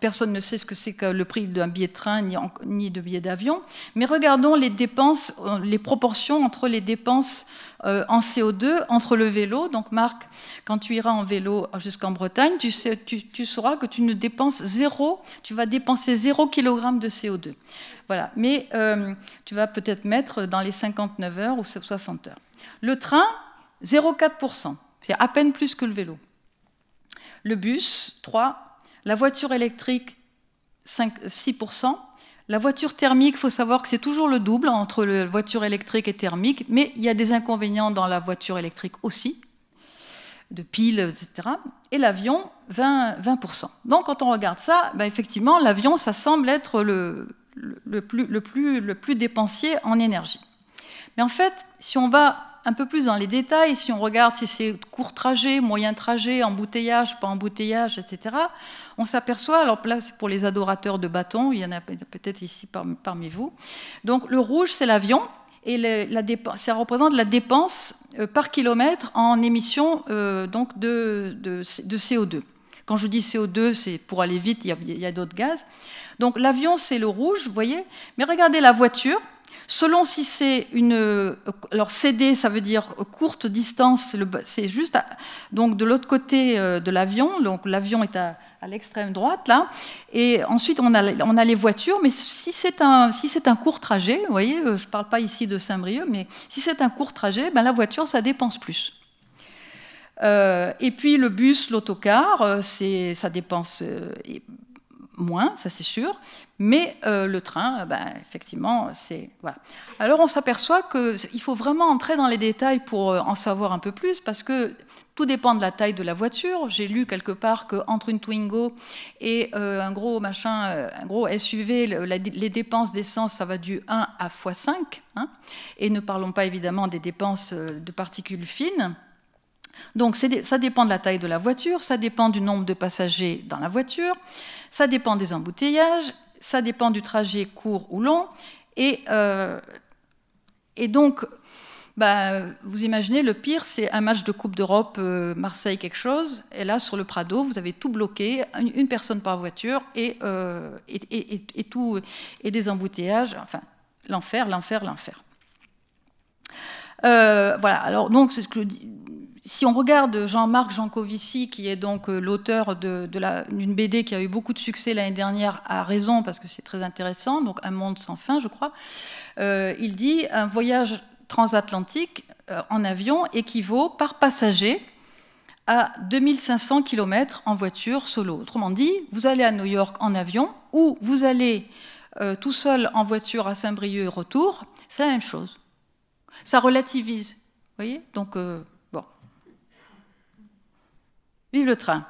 personne ne sait ce que c'est que le prix d'un billet de train ni, ni de billet d'avion, mais regardons les dépenses, euh, les proportions entre les dépenses euh, en CO2, entre le vélo. Donc Marc, quand tu iras en vélo jusqu'en Bretagne, tu, sais, tu, sauras que tu ne dépenses zéro, tu vas dépenser zéro kg de CO2. Voilà, mais tu vas peut-être mettre dans les 59 heures ou 60 heures. Le train, 0,4%. C'est à peine plus que le vélo. Le bus, 3. La voiture électrique, 6%. La voiture thermique, il faut savoir que c'est toujours le double entre la voiture électrique et thermique, mais il y a des inconvénients dans la voiture électrique aussi, de piles, etc. Et l'avion, 20, 20%. Donc quand on regarde ça, ben, effectivement, l'avion, ça semble être le, le, plus, le, plus, le plus dépensier en énergie. Mais en fait, si on va un peu plus dans les détails, si on regarde si c'est court trajet, moyen trajet, embouteillage, pas embouteillage, etc., on s'aperçoit, alors là c'est pour les adorateurs de bâtons. il y en a peut-être ici parmi vous, donc le rouge c'est l'avion, et ça représente la dépense euh, par kilomètre en émission euh, donc de, de, CO2. Quand je dis CO2, c'est pour aller vite, il y a, a d'autres gaz. Donc l'avion c'est le rouge, vous voyez, mais regardez la voiture, Selon si c'est une. Alors, CD, ça veut dire courte distance, c'est juste. donc, de l'autre côté euh, de l'avion, donc l'avion est à, à l'extrême droite, là. Et ensuite, on a, on a les voitures, mais si c'est un, si un court trajet, vous voyez, euh, je ne parle pas ici de Saint-Brieuc, mais si c'est un court trajet, ben, la voiture, ça dépense plus. Euh, et puis le bus, l'autocar, ça dépense moins, ça c'est sûr, mais euh, le train, euh, bah, effectivement, c'est... Voilà. Alors on s'aperçoit qu'il faut vraiment entrer dans les détails pour euh, en savoir un peu plus, parce que tout dépend de la taille de la voiture. J'ai lu quelque part qu'entre une Twingo et un gros machin, un gros SUV, les dépenses d'essence, ça va du 1 à x5, hein. et ne parlons pas évidemment des dépenses de particules fines. Donc ça dépend de la taille de la voiture, ça dépend du nombre de passagers dans la voiture, ça dépend des embouteillages, ça dépend du trajet court ou long. Et, euh, et donc, bah, vous imaginez, le pire, c'est un match de Coupe d'Europe, euh, Marseille, quelque chose. Et là, sur le Prado, vous avez tout bloqué, une, personne par voiture euh, et, et, tout, et des embouteillages. Enfin, l'enfer, l'enfer, l'enfer. voilà, alors donc, c'est ce que je dis si on regarde Jean-Marc Jancovici, qui est donc euh, l'auteur d'une BD qui a eu beaucoup de succès l'année dernière, à raison, parce que c'est très intéressant, donc Un monde sans fin, je crois, euh, il dit un voyage transatlantique euh, en avion équivaut par passager à 2500 km en voiture solo. Autrement dit, vous allez à New York en avion ou vous allez tout seul en voiture à Saint-Brieuc et retour, c'est la même chose. Ça relativise. Vous voyez Donc Vive le train.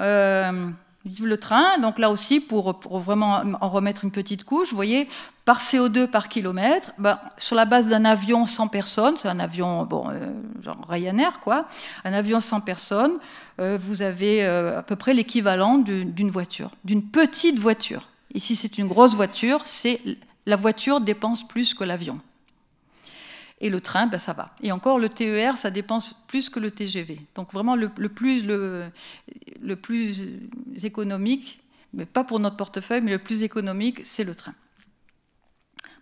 Euh, vive le train. Donc là aussi, pour, vraiment en remettre une petite couche, vous voyez, par CO2 par kilomètre, ben, sur la base d'un avion sans personne, c'est un avion, bon, euh, genre Ryanair, quoi, un avion sans personne, euh, vous avez à peu près l'équivalent d'une voiture, d'une petite voiture. Ici, c'est une grosse voiture, c'est la voiture dépense plus que l'avion. Et le train, ben, ça va. Et encore, le TER, ça dépense plus que le TGV. Donc vraiment, le, plus, économique, mais pas pour notre portefeuille, mais le plus économique, c'est le train.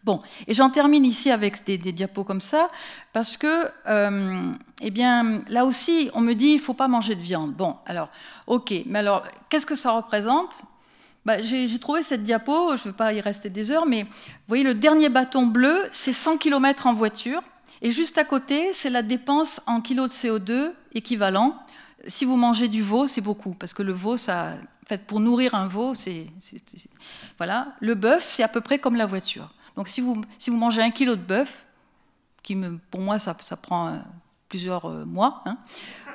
Bon, et j'en termine ici avec des, diapos comme ça, parce que, euh, eh bien, là aussi, on me dit, il ne faut pas manger de viande. Bon, alors, ok, mais alors, qu'est-ce que ça représente bah, J'ai trouvé cette diapo, je ne veux pas y rester des heures, mais vous voyez, le dernier bâton bleu, c'est 100 km en voiture. Et juste à côté, c'est la dépense en kilos de CO2 équivalent. Si vous mangez du veau, c'est beaucoup, parce que le veau, ça, fait, pour nourrir un veau, c'est, voilà. Le bœuf, c'est à peu près comme la voiture. Donc si vous, si vous mangez un kilo de bœuf, qui me, pour moi, ça, ça prend euh, plusieurs euh, mois, hein, euh,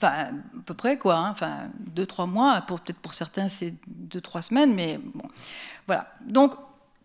enfin à peu près quoi, hein, enfin deux trois mois, peut-être pour certains c'est deux trois semaines, mais bon, voilà. Donc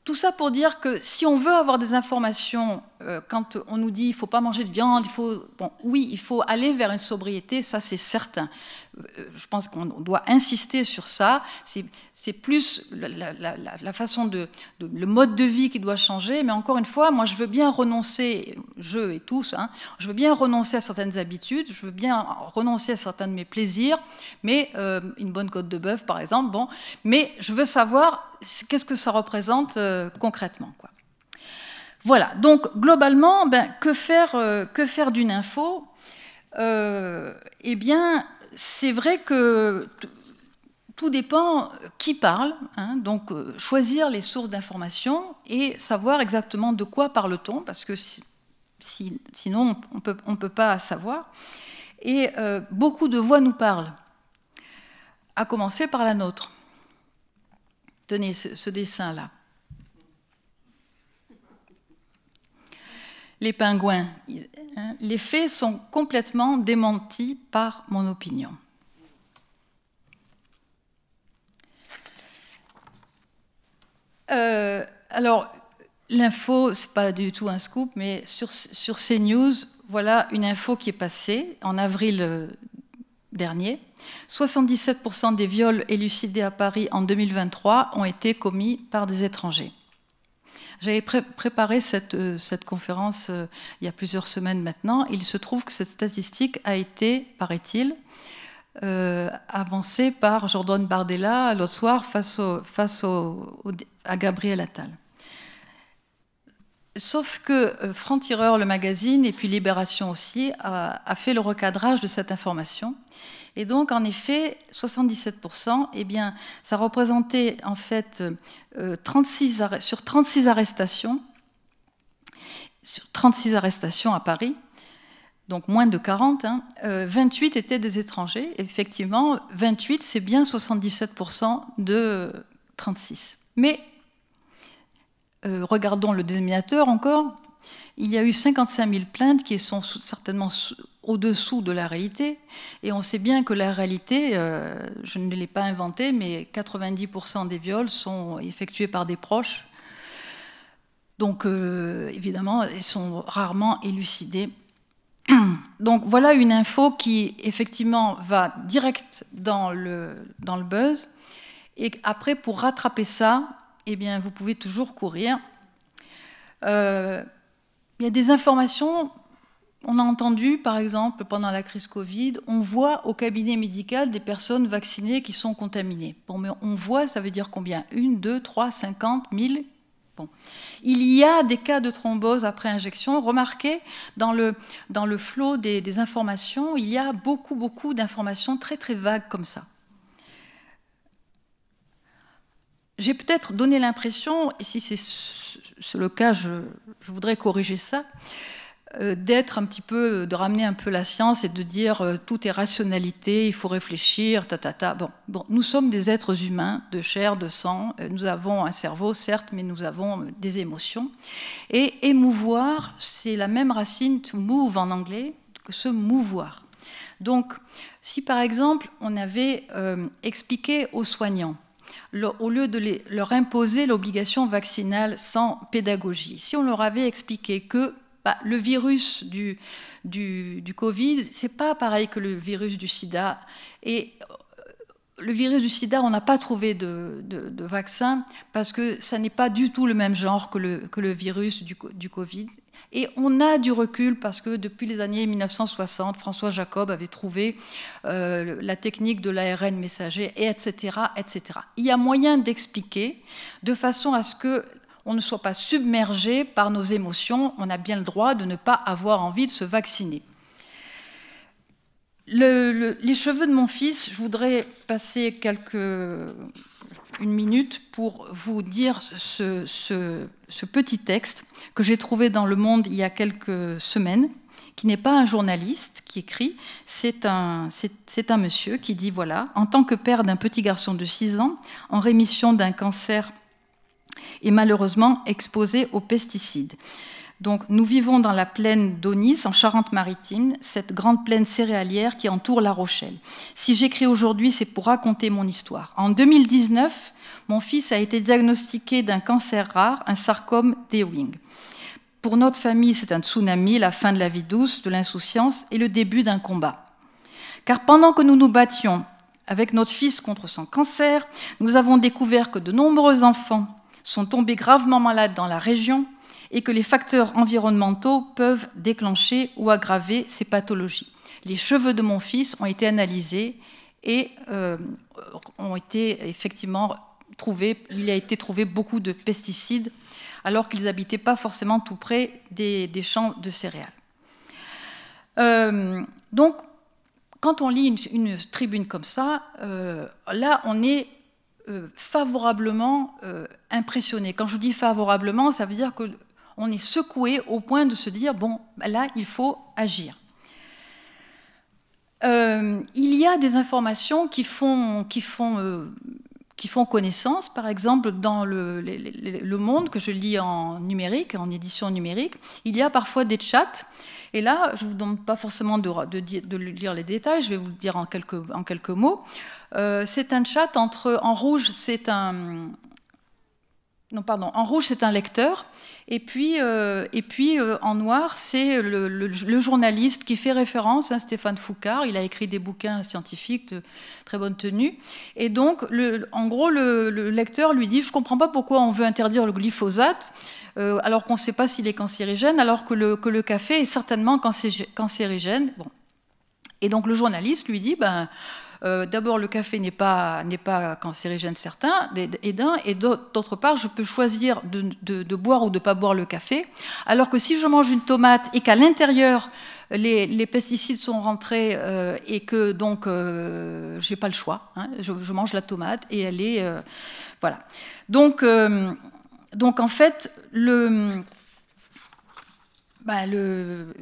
tout ça pour dire que si on veut avoir des informations euh, quand on nous dit il faut pas manger de viande, il faut oui il faut aller vers une sobriété, ça c'est certain. Euh, je pense qu'on doit insister sur ça. C'est plus la, façon de, le mode de vie qui doit changer. Mais encore une fois, moi je veux bien renoncer, je et tous, hein, je veux bien renoncer à certaines habitudes, je veux bien renoncer à certains de mes plaisirs, mais euh, une bonne côte de bœuf par exemple, bon. Mais je veux savoir qu'est-ce que ça représente concrètement quoi. Voilà, donc globalement, ben, que faire, euh, que faire d'une info euh, Eh bien, c'est vrai que tout dépend euh, qui parle, hein. donc choisir les sources d'information et savoir exactement de quoi parle-t-on, parce que sinon on peut, ne on peut pas savoir. Et beaucoup de voix nous parlent, à commencer par la nôtre. Tenez ce dessin-là. les pingouins. Hein, les faits sont complètement démentis par mon opinion. Euh, alors, l'info, n'est pas du tout un scoop, mais sur, sur news, voilà une info qui est passée en avril euh, dernier. 77% des viols élucidés à Paris en 2023 ont été commis par des étrangers. J'avais préparé cette, euh, conférence euh, il y a plusieurs semaines maintenant. Il se trouve que cette statistique a été, paraît-il, euh, avancée par Jordan Bardella l'autre soir face, à Gabriel Attal. Sauf que euh, tireur le magazine, et puis Libération aussi, a, fait le recadrage de cette information. Et donc, en effet, 77%, eh bien, ça représentait en fait 36 euh, sur 36 arrestations, sur 36 arrestations à Paris, donc moins de 40, 28 hein, euh, étaient des étrangers. Effectivement, 28, c'est bien 77% de 36. Mais euh, regardons le dénominateur encore il y a eu 55 000 plaintes qui sont certainement au-dessous de la réalité. Et on sait bien que la réalité, euh, je ne l'ai pas inventée, mais 90% des viols sont effectués par des proches. Donc euh, évidemment, ils sont rarement élucidés. Donc voilà une info qui effectivement va direct dans le, buzz. Et après, pour rattraper ça, eh bien, vous pouvez toujours courir. Euh, il y a des informations, on a entendu par exemple pendant la crise Covid, on voit au cabinet médical des personnes vaccinées qui sont contaminées. Bon, mais on voit, ça veut dire combien Une, deux, trois, cinquante, mille Bon. Il y a des cas de thrombose après injection. Remarquez, dans le, dans le flot des, des informations, il y a beaucoup, beaucoup d'informations très, très vagues comme ça. J'ai peut-être donné l'impression, et si c'est c'est le cas, je, voudrais corriger ça, euh, d'être un petit peu, de ramener un peu la science et de dire euh, tout est rationalité, il faut réfléchir, ta ta ta. Bon, nous sommes des êtres humains de chair, de sang, euh, nous avons un cerveau certes, mais nous avons des émotions. Et émouvoir, c'est la même racine to move en anglais que se mouvoir. Donc, si par exemple on avait expliqué aux soignants au lieu de leur imposer l'obligation vaccinale sans pédagogie. Si on leur avait expliqué que bah, le virus du, du, Covid, c'est pas pareil que le virus du sida, et euh, le virus du sida, on n'a pas trouvé de, vaccin parce que ça n'est pas du tout le même genre que le, virus du Covid. Et on a du recul parce que depuis les années 1960, François Jacob avait trouvé euh, la technique de l'ARN messager, etc., etc. Il y a moyen d'expliquer de façon à ce que on ne soit pas submergé par nos émotions. On a bien le droit de ne pas avoir envie de se vacciner. les cheveux de mon fils, je voudrais passer quelques, une minute pour vous dire ce, ce petit texte que j'ai trouvé dans Le Monde il y a quelques semaines, qui n'est pas un journaliste qui écrit, c'est un, monsieur qui dit, voilà, en tant que père d'un petit garçon de 6 ans, en rémission d'un cancer et malheureusement exposé aux pesticides. Donc, nous vivons dans la plaine d'Onis, en Charente-Maritime, cette grande plaine céréalière qui entoure La Rochelle. Si j'écris aujourd'hui, c'est pour raconter mon histoire. En 2019, mon fils a été diagnostiqué d'un cancer rare, un sarcome d'Ewing. Pour notre famille, c'est un tsunami, la fin de la vie douce, de l'insouciance et le début d'un combat. Car pendant que nous nous battions avec notre fils contre son cancer, nous avons découvert que de nombreux enfants sont tombés gravement malades dans la région et que les facteurs environnementaux peuvent déclencher ou aggraver ces pathologies. Les cheveux de mon fils ont été analysés et euh, ont été effectivement trouvés, il a été trouvé beaucoup de pesticides alors qu'ils n'habitaient pas forcément tout près des, champs de céréales. Euh, donc, quand on lit une, tribune comme ça, euh, là, on est favorablement impressionné. Quand je dis favorablement, ça veut dire que on est secoué au point de se dire, bon, là, il faut agir. Euh, il y a des informations qui font, qui font, euh, connaissance, par exemple, dans le, monde que je lis en numérique, en édition numérique, il y a parfois des chats. Et là, je ne vous demande pas forcément de, lire les détails, je vais vous le dire en quelques, mots. Euh, c'est un chat entre. En rouge, c'est un. Non, pardon. En rouge, c'est un lecteur. Et puis, euh, et puis euh, en noir, c'est le, journaliste qui fait référence, à Stéphane Foucard. Il a écrit des bouquins scientifiques de très bonne tenue. Et donc, en gros, le, lecteur lui dit Je ne comprends pas pourquoi on veut interdire le glyphosate, euh, alors qu'on ne sait pas s'il est cancérigène, alors que le, café est certainement cancérigène. Bon. Et donc, le journaliste lui dit ben, euh, d'abord, le café n'est pas, n'est pas cancérigène certain, et d'un, et d'autre part, je peux choisir de, boire ou de ne pas boire le café, alors que si je mange une tomate et qu'à l'intérieur, les, pesticides sont rentrés euh, et que donc euh, je n'ai pas le choix. Hein, je, mange la tomate et elle est voilà. Donc donc en fait le, bah, le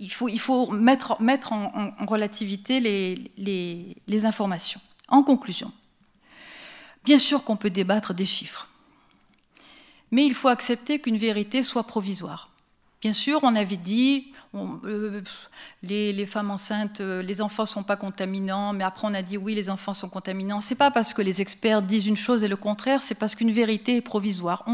il faut, mettre, en, relativité les informations. En conclusion, bien sûr qu'on peut débattre des chiffres, mais il faut accepter qu'une vérité soit provisoire. Bien sûr, on avait dit euh, les, femmes enceintes, euh, les enfants sont pas contaminants, mais après on a dit oui, les enfants sont contaminants. C'est pas parce que les experts disent une chose et le contraire, c'est parce qu'une vérité est provisoire.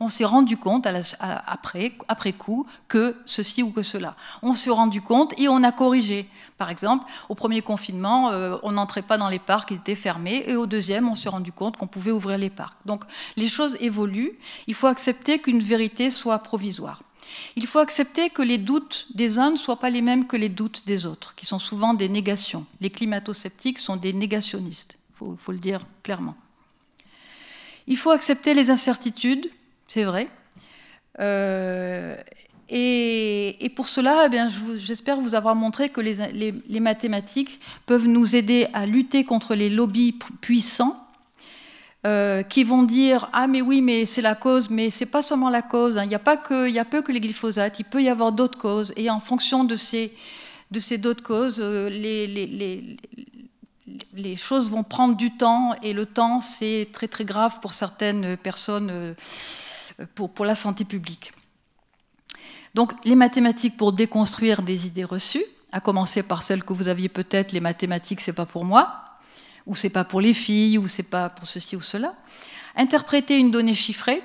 On s'est rendu compte après, coup que ceci ou que cela. On s'est rendu compte et on a corrigé. Par exemple, au premier confinement, euh, on n'entrait pas dans les parcs, ils étaient fermés, et au deuxième, on s'est rendu compte qu'on pouvait ouvrir les parcs. Donc les choses évoluent. Il faut accepter qu'une vérité soit provisoire. Il faut accepter que les doutes des uns ne soient pas les mêmes que les doutes des autres, qui sont souvent des négations. Les climato-sceptiques sont des négationnistes, il faut, le dire clairement. Il faut accepter les incertitudes, c'est vrai, euh, et, pour cela, eh j'espère vous, avoir montré que les, mathématiques peuvent nous aider à lutter contre les lobbies puissants euh, qui vont dire ah mais oui mais c'est la cause mais c'est pas seulement la cause hein. il n'y a pas que il y a peu que les glyphosates il peut y avoir d'autres causes et en fonction de ces de ces d'autres causes euh, les, les, les, les, choses vont prendre du temps et le temps c'est très très grave pour certaines personnes euh, pour, pour la santé publique donc les mathématiques pour déconstruire des idées reçues à commencer par celles que vous aviez peut-être les mathématiques c'est pas pour moi ou c'est pas pour les filles, ou c'est pas pour ceci ou cela. Interpréter une donnée chiffrée,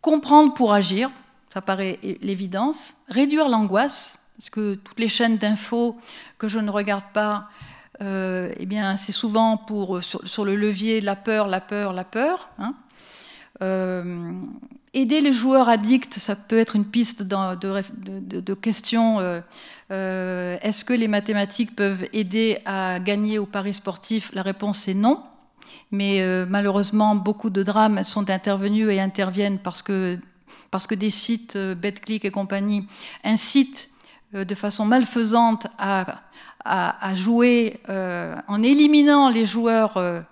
comprendre pour agir, ça paraît l'évidence, réduire l'angoisse, parce que toutes les chaînes d'infos que je ne regarde pas, euh, eh bien, c'est souvent pour, euh, sur, le levier la peur, la peur, la peur. Hein. Euh, aider les joueurs addicts, ça peut être une piste de, questions euh, est-ce que les mathématiques peuvent aider à gagner au pari sportif La réponse est non. Mais euh, malheureusement, beaucoup de drames sont intervenus et interviennent parce que, parce que des sites, euh, BetClick et compagnie, incitent de façon malfaisante à, à jouer en éliminant les joueurs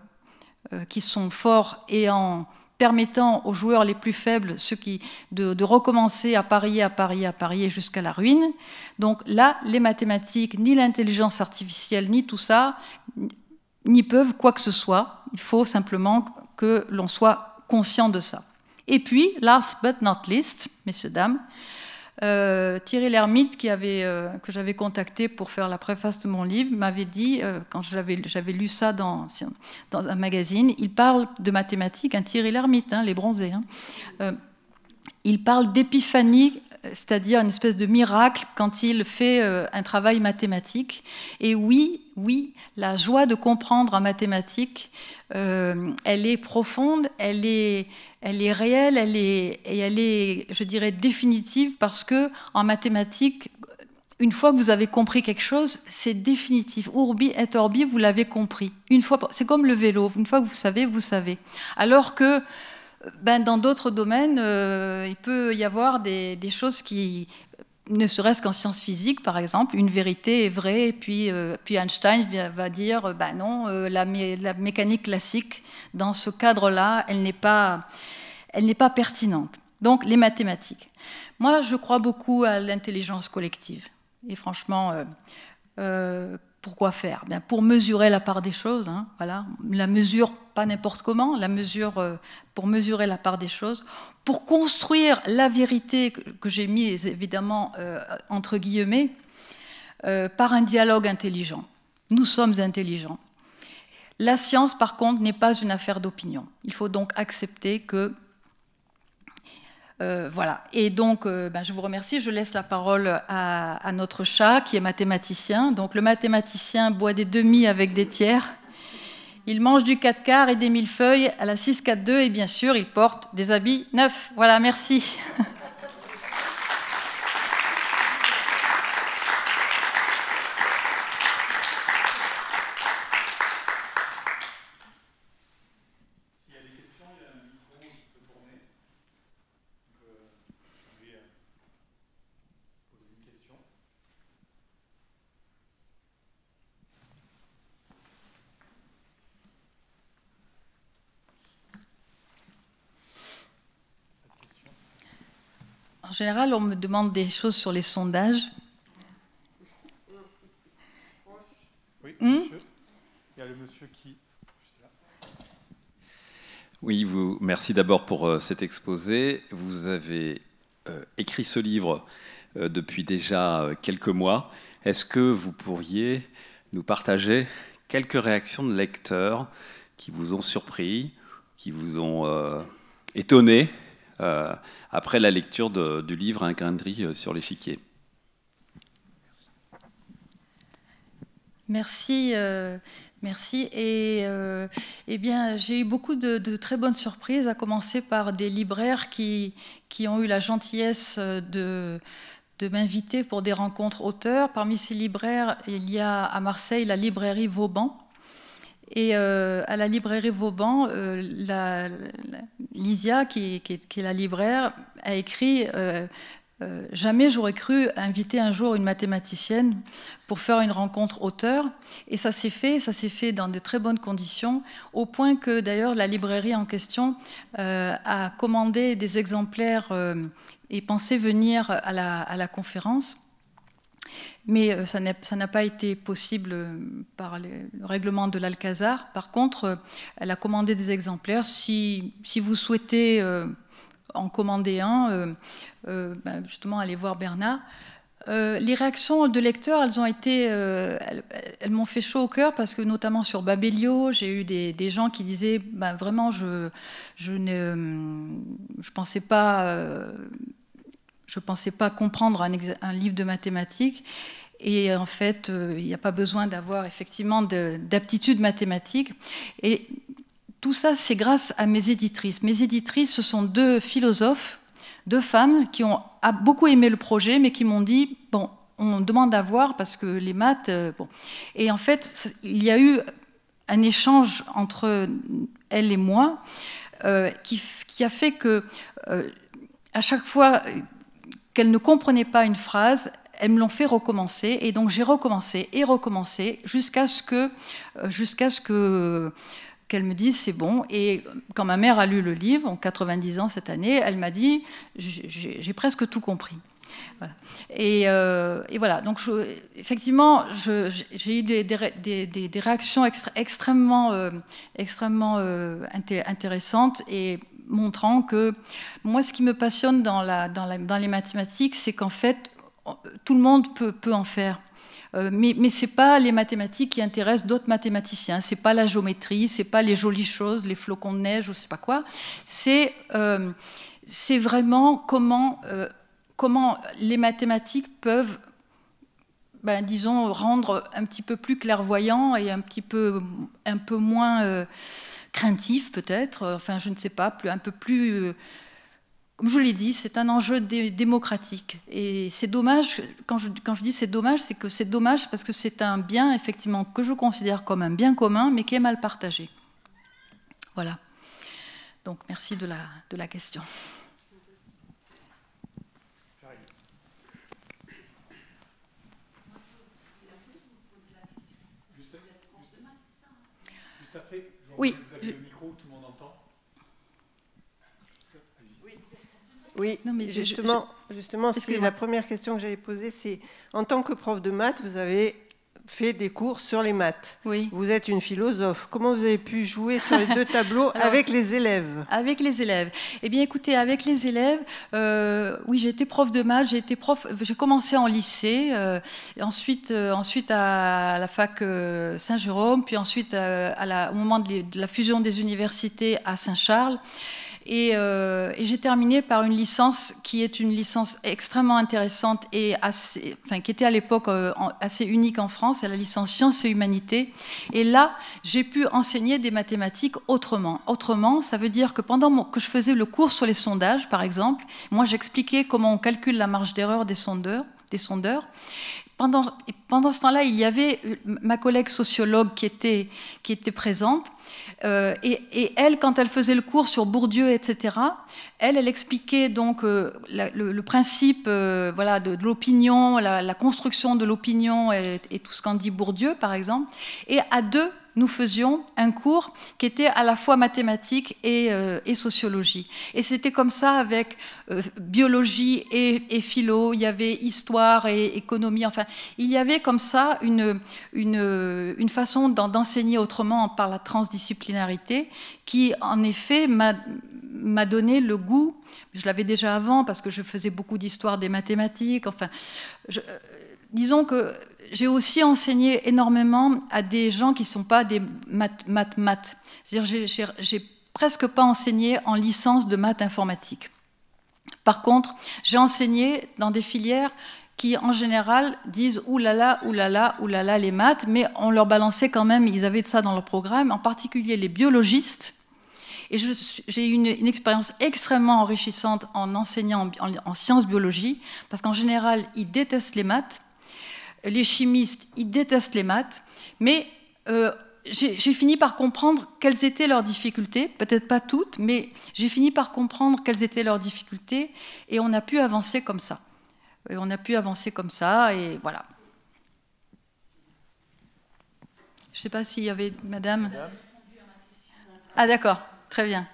qui sont forts et en permettant aux joueurs les plus faibles ceux qui, de, de recommencer à parier, à parier, à parier jusqu'à la ruine. Donc là, les mathématiques, ni l'intelligence artificielle, ni tout ça, n'y peuvent quoi que ce soit. Il faut simplement que l'on soit conscient de ça. Et puis, last but not least, messieurs, dames, euh, Thierry Lhermitte, euh, que j'avais contacté pour faire la préface de mon livre, m'avait dit, euh, quand j'avais lu ça dans, un magazine, il parle de mathématiques, un hein, Thierry Lhermitte, hein, les bronzés. Hein. il parle d'épiphanie c'est-à-dire une espèce de miracle quand il fait euh, un travail mathématique. Et oui, oui, la joie de comprendre en mathématiques, euh, elle est profonde, elle est, elle est réelle, elle est, et elle est, je dirais, définitive parce que en mathématiques, une fois que vous avez compris quelque chose, c'est définitif. Urbi et orbi, vous l'avez compris. Une fois, c'est comme le vélo. Une fois que vous savez, vous savez. Alors que ben, dans d'autres domaines, euh, il peut y avoir des, choses qui, ne serait-ce qu'en sciences physiques, par exemple, une vérité est vraie, et puis, euh, puis Einstein va dire, euh, ben non, la, la, mécanique classique, dans ce cadre-là, elle n'est pas, elle n'est pas pertinente. Donc les mathématiques. Moi, je crois beaucoup à l'intelligence collective. Et franchement, euh, pourquoi faire eh Pour mesurer la part des choses, hein, voilà. la mesure pas n'importe comment, la mesure euh, pour mesurer la part des choses, pour construire la vérité que, j'ai mise évidemment euh, entre guillemets, euh, par un dialogue intelligent. Nous sommes intelligents. La science, par contre, n'est pas une affaire d'opinion. Il faut donc accepter que euh, voilà. Et donc, euh, ben, je vous remercie. Je laisse la parole à, notre chat, qui est mathématicien. Donc, le mathématicien boit des demi avec des tiers. Il mange du 4 quarts et des millefeuilles à la 6-4-2. Et bien sûr, il porte des habits neufs. Voilà, merci. En général, on me demande des choses sur les sondages. Oui, hmm Il y a le monsieur qui. Oui, vous, merci d'abord pour euh, cet exposé. Vous avez euh, écrit ce livre euh, depuis déjà quelques mois. Est-ce que vous pourriez nous partager quelques réactions de lecteurs qui vous ont surpris, qui vous ont étonné euh, après la lecture du livre Un hein, riz euh, sur l'échiquier. Merci. Euh, merci. Et eh bien, j'ai eu beaucoup de, très bonnes surprises, à commencer par des libraires qui, qui ont eu la gentillesse de m'inviter pour des rencontres auteurs. Parmi ces libraires, il y a à Marseille la librairie Vauban, et euh, à la librairie Vauban, euh, Lysia, qui, est la libraire, a écrit euh, Jamais j'aurais cru inviter un jour une mathématicienne pour faire une rencontre auteur. Et ça s'est fait, ça s'est fait dans de très bonnes conditions, au point que d'ailleurs la librairie en question a commandé des exemplaires et pensait venir à la conférence mais euh, ça n'a pas été possible euh, par le règlement de l'Alcazar. Par contre, euh, elle a commandé des exemplaires. Si, si vous souhaitez en commander un, ben, justement, allez voir Bernard. les réactions de lecteurs, elles ont été, elles, m'ont fait chaud au cœur parce que notamment sur Babelio, j'ai eu des, gens qui disaient, ben, vraiment, je, je ne, je pensais pas. Je ne pensais pas comprendre un, livre de mathématiques. Et en fait, euh, il n'y a pas besoin d'avoir effectivement d'aptitude mathématiques. Et tout ça, c'est grâce à mes éditrices. Mes éditrices, ce sont deux philosophes, deux femmes qui ont beaucoup aimé le projet, mais qui m'ont dit, bon, on demande à voir parce que les maths... Euh, bon. Et en fait, il y a eu un échange entre elle et moi euh, qui, qui, a fait que à chaque fois qu'elle ne comprenait pas une phrase, elles me l'ont fait recommencer. Et donc j'ai recommencé et recommencé jusqu'à ce que, euh, jusqu'à ce que euh, qu'elle me dise c'est bon. Et quand ma mère a lu le livre, en 90 ans cette année, elle m'a dit j'ai presque tout compris. Euh, et, voilà, donc effectivement, j'ai eu des, réactions extrêmement, extrêmement intéressantes et montrant que moi, ce qui me passionne dans, la, dans, dans les mathématiques, c'est qu'en fait, tout le monde peut, peut en faire. Euh, mais, mais ce n'est pas les mathématiques qui intéressent d'autres mathématiciens, ce n'est pas la géométrie, ce n'est pas les jolies choses, les flocons de neige ou je sais pas quoi. C'est euh, vraiment comment, euh, comment les mathématiques peuvent ben, disons, rendre un petit peu plus clairvoyant et un petit peu, un peu moins euh, craintif peut-être, enfin je ne sais pas, plus, un peu plus... Euh, comme je l'ai dit, c'est un enjeu démocratique. Et c'est dommage, quand je, quand je dis c'est dommage, c'est que c'est dommage parce que c'est un bien, effectivement, que je considère comme un bien commun, mais qui est mal partagé. Voilà. Donc merci de la, de la question. oui. Oui. oui. justement, je, justement la première question que j'avais posée, c'est en tant que prof de maths, vous avez fait des cours sur les maths. Oui. Vous êtes une philosophe. Comment vous avez pu jouer sur les deux tableaux avec les élèves Avec les élèves. Eh bien, écoutez, avec les élèves, euh, oui, j'ai été prof de maths. J'ai été prof. J'ai commencé en lycée, euh, ensuite, euh, ensuite à la fac Saint-Jérôme, puis ensuite à la, au moment de la fusion des universités à Saint-Charles. Euh, et, j'ai terminé par une licence qui est une licence extrêmement intéressante et enfin, qui était à l'époque euh, assez unique en France, c'est la licence sciences et Humanité. Et là, j'ai pu enseigner des mathématiques autrement. Autrement, ça veut dire que pendant que je faisais le cours sur les sondages, par exemple, moi j'expliquais comment on calcule la marge d'erreur des sondeurs. Des sondeurs. Pendant, pendant ce temps-là, il y avait euh, ma collègue sociologue qui était, qui était présente euh, et, elle, quand elle faisait le cours sur Bourdieu, etc., elle, elle expliquait donc euh, le, principe euh, voilà, de, l'opinion, la, construction de l'opinion et, et, tout ce qu'en dit Bourdieu, par exemple. Et à deux, nous faisions un cours qui était à la fois mathématique et, euh, sociologie. Et c'était comme ça avec euh, biologie et, et, philo, il y avait histoire et économie, enfin, il y avait comme ça une, une, une façon d'enseigner autrement par la transdisciplinarité qui, en effet, m'a donné le goût, je l'avais déjà avant parce que je faisais beaucoup d'histoire des mathématiques, enfin, disons que j'ai aussi enseigné énormément à des gens qui ne sont pas des maths, maths, C'est-à-dire, j'ai presque pas enseigné en licence de maths informatique. Par contre, j'ai enseigné dans des filières qui, en général, disent oulala, oulala, oulala les maths, mais on leur balançait quand même, ils avaient de ça dans leur programme, en particulier les biologistes. Et j'ai eu une, expérience extrêmement enrichissante en enseignant en, en sciences biologie, parce qu'en général, ils détestent les maths, les chimistes, ils détestent les maths, mais euh, j'ai fini par comprendre quelles étaient leurs difficultés, peut-être pas toutes, mais j'ai fini par comprendre quelles étaient leurs difficultés, et on a pu avancer comme ça. Et on a pu avancer comme ça, et voilà. Je ne sais pas s'il y avait Madame. Ah d'accord, très bien.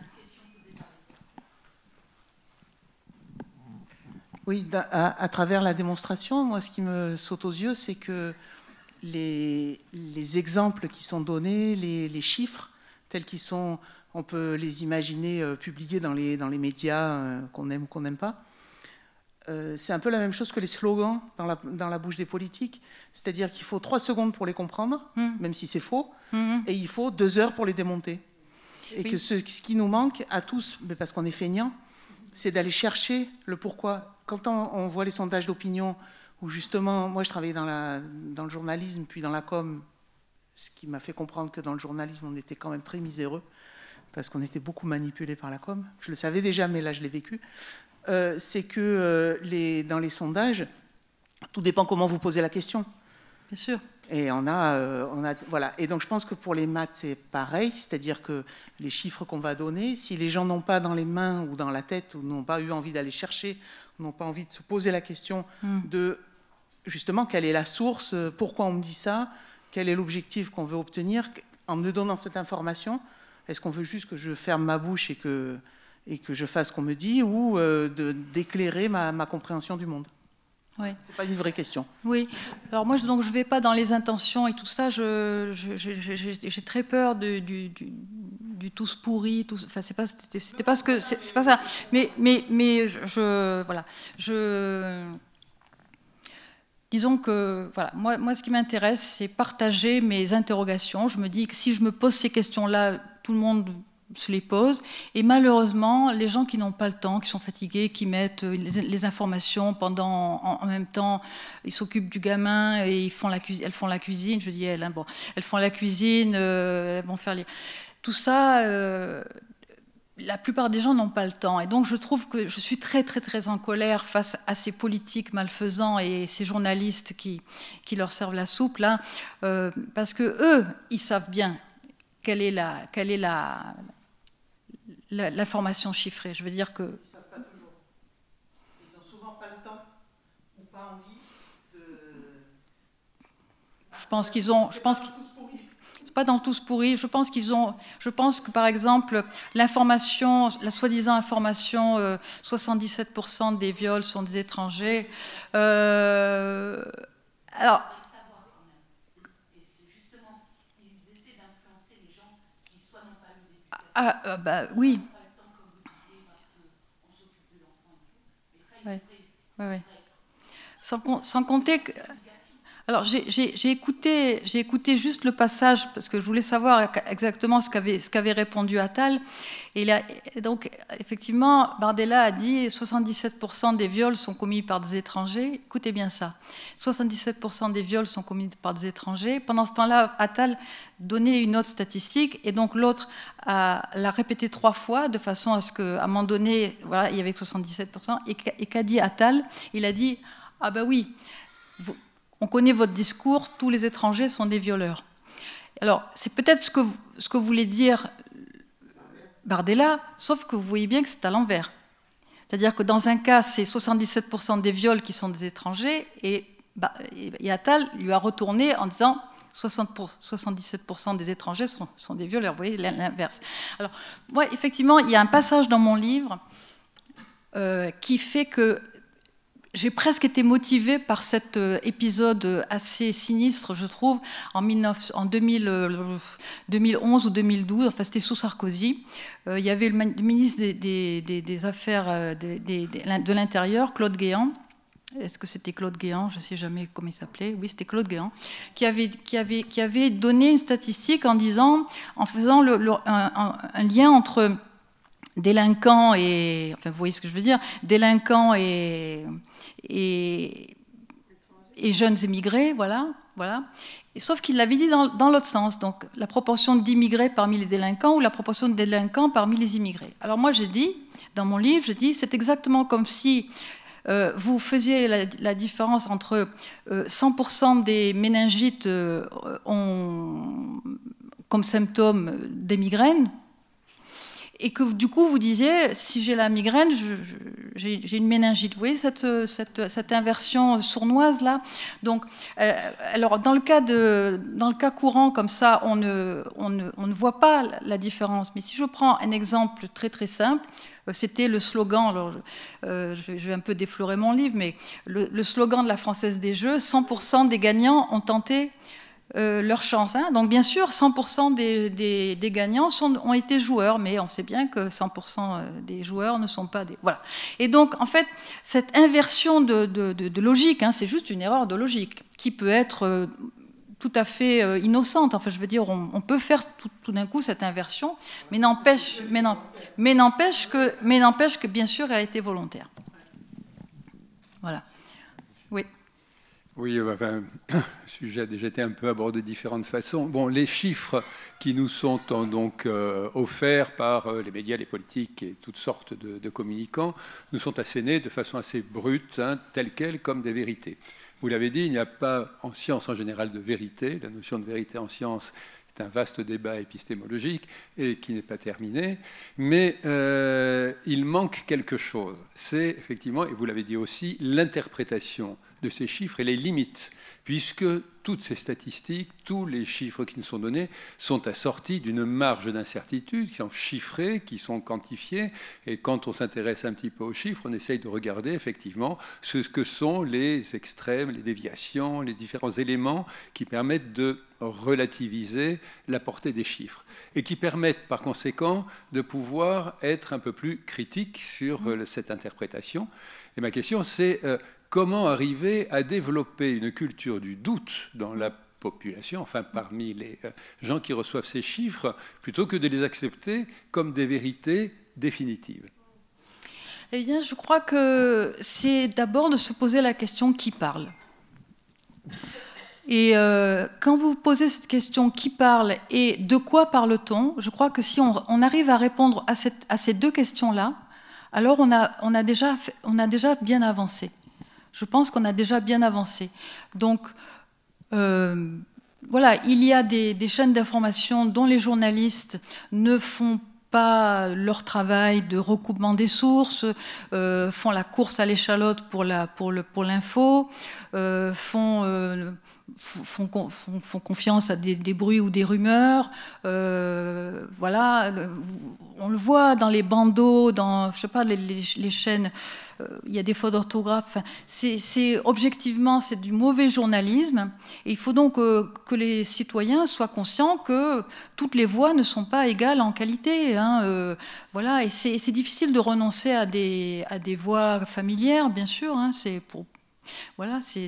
Oui, à, travers la démonstration, moi, ce qui me saute aux yeux, c'est que les, exemples qui sont donnés, les, chiffres tels qu'ils sont, on peut les imaginer euh, publiés dans les, dans les médias euh, qu'on aime ou qu'on n'aime pas, euh, c'est un peu la même chose que les slogans dans la, dans la bouche des politiques. C'est-à-dire qu'il faut trois secondes pour les comprendre, mmh. même si c'est faux, mmh. et il faut deux heures pour les démonter. Et que ce, qui nous manque à tous, mais parce qu'on est feignant, c'est d'aller chercher le pourquoi quand on, voit les sondages d'opinion, où justement, moi je travaillais dans, le journalisme, puis dans la com, ce qui m'a fait comprendre que dans le journalisme, on était quand même très miséreux, parce qu'on était beaucoup manipulés par la com. Je le savais déjà, mais là je l'ai vécu. Euh, c'est que euh, dans les sondages, tout dépend comment vous posez la question. Bien sûr. Et euh, on a, voilà. Et donc je pense que pour les maths c'est pareil, c'est-à-dire que les chiffres qu'on va donner, si les gens n'ont pas dans les mains ou dans la tête ou n'ont pas eu envie d'aller chercher n'ont pas envie de se poser la question hmm. de justement quelle est la source, euh, pourquoi on me dit ça, quel est l'objectif qu'on veut obtenir en me donnant cette information. Est-ce qu'on veut juste que je ferme ma bouche et que, et que je fasse ce qu'on me dit ou euh, d'éclairer ma compréhension du monde c'est pas une vraie question. Oui. Alors moi, donc, je ne vais pas dans les intentions et tout ça. J'ai très peur du, du, du, pourri. enfin, c'est pas, c'était pas ce que, c'est pas ça. Mais, mais, mais je, je je. Disons que voilà, moi, moi ce qui m'intéresse, c'est partager mes interrogations. Je me dis que si je me pose ces questions-là, tout le monde se les posent Et malheureusement, les gens qui n'ont pas le temps, qui sont fatigués, qui mettent euh, les, informations pendant, en, même temps, ils s'occupent du gamin et ils font la elles font la cuisine. Je dis elles, hein, bon, elles font la cuisine, euh, elles vont faire les. Tout ça. Euh, la plupart des gens n'ont pas le temps. Et donc, je trouve que je suis très, très, très en colère face à ces politiques malfaisants et ces journalistes qui, qui leur servent la soupe, là, parce que eux, ils savent bien quelle est la, quelle est la, l'information chiffrée. Je veux dire que. Ils savent pas toujours. Ils n'ont souvent pas le temps ou pas envie de. Je pense qu'ils ont. Je pense c'est Pas dans tous pourri. Je pense qu'ils ont. Je pense que par exemple, l'information, la soi-disant information, 77% euh, des viols sont des étrangers. Euh, alors, Ah, ah, bah oui. Sans, compter que. Alors, j'ai écouté, écouté juste le passage parce que je voulais savoir exactement ce qu'avait répondu Attal. Et, donc, effectivement, Bardella a dit 77% des viols sont commis par des étrangers. Écoutez bien ça. 77% des viols sont commis par des étrangers. Pendant ce temps-là, Attal donnait une autre statistique, et donc l'autre l'a répété trois fois, de façon à ce qu'à un moment donné, voilà, il y avait que 77%. Et, qu'a dit Attal Il a dit Ah ben oui, on connaît votre discours, tous les étrangers sont des violeurs. Alors, c'est peut-être ce que, ce que voulait dire Bardella, sauf que vous voyez bien que c'est à l'envers. C'est-à-dire que dans un cas, c'est 77% des viols qui sont des étrangers, et, bah, lui a retourné en disant 77% des étrangers sont, des violeurs. Vous voyez l'inverse. Alors, moi, effectivement, il y a un passage dans mon livre euh, qui fait que j'ai presque été motivée par cet euh, épisode assez sinistre, je trouve, en, 2011 euh, ou 2012, enfin c'était sous Sarkozy. Euh, il y avait le, ministre des, Affaires de l'Intérieur, Claude Guéant. Est-ce que c'était Claude Guéant Je ne sais jamais comment il s'appelait. Oui, c'était Claude Guéant, qui avait, donné une statistique en disant, en faisant un, un lien entre délinquants et, enfin, vous voyez ce que je veux dire, délinquants et et, et jeunes émigrés, voilà. voilà. sauf qu'il l'avait dit dans, l'autre sens, donc la proportion d'immigrés parmi les délinquants ou la proportion de délinquants parmi les immigrés. Alors moi j'ai dit, dans mon livre, j'ai dit, c'est exactement comme si euh, vous faisiez la, différence entre 100% euh, des méningites euh, ont comme symptôme des migraines, et que du coup vous disiez, si j'ai la migraine, j'ai une méningite. Vous voyez cette, cette, inversion sournoise là Donc, euh, alors dans le, cas de, dans le cas courant comme ça, on ne, on, ne, on ne voit pas la différence. Mais si je prends un exemple très très simple, euh, c'était le slogan, alors, euh, je, vais un peu déflorer mon livre, mais le slogan de la Française des Jeux, 100% des gagnants ont tenté euh, leur chance. Hein. Donc bien sûr, 100% des, gagnants sont, ont été joueurs, mais on sait bien que 100% euh, des joueurs ne sont pas des... Voilà. Et donc en fait, cette inversion de, logique, hein, c'est juste une erreur de logique qui peut être euh, tout à fait innocente. Enfin, je veux dire, on, peut faire tout, d'un coup cette inversion, mais n'empêche, mais n'empêche que, mais n'empêche que bien sûr, elle a été volontaire. Voilà. Oui, euh, enfin, sujet déjà été un peu abordé de différentes façons. Bon, les chiffres qui nous sont euh, donc euh, offerts par les médias, les politiques et toutes sortes de, de communicants nous sont assénés de façon assez brute, hein, telles quelles comme des vérités. Vous l'avez dit, il n'y a pas en science en général de vérité. La notion de vérité en science un vaste débat épistémologique et qui n'est pas terminé, mais euh, il manque quelque chose. C'est effectivement, et vous l'avez dit aussi, l'interprétation de ces chiffres et les limites, puisque toutes ces statistiques, tous les chiffres qui nous sont donnés sont assortis d'une marge d'incertitude, qui sont chiffrés, qui sont quantifiés. Et quand on s'intéresse un petit peu aux chiffres, on essaye de regarder effectivement ce que sont les extrêmes, les déviations, les différents éléments qui permettent de relativiser la portée des chiffres et qui permettent par conséquent de pouvoir être un peu plus critique sur euh, cette interprétation. Et ma question c'est, euh, comment arriver à développer une culture du doute dans la population, enfin parmi les euh, gens qui reçoivent ces chiffres, plutôt que de les accepter comme des vérités définitives Eh bien, je crois que c'est d'abord de se poser la question qui parle. Et euh, quand vous posez cette question qui parle et de quoi parle-t-on, je crois que si on, arrive à répondre à, à ces deux questions-là, alors on a déjà bien avancé. Je pense qu'on a déjà bien avancé. Donc, euh, voilà, il y a des, chaînes d'information dont les journalistes ne font pas leur travail de recoupement des sources, euh, font la course à l'échalote pour l'info, font, confiance à des, des, bruits ou des rumeurs, euh, voilà, on le voit dans les bandeaux, dans je sais pas les, chaînes, euh, il y a des fautes d'orthographe. C'est objectivement c'est du mauvais journalisme. Et il faut donc euh, que les citoyens soient conscients que toutes les voix ne sont pas égales en qualité. Hein, euh, voilà, et c'est difficile de renoncer à des voix familières, bien sûr. Hein. c'est pour voilà, c'est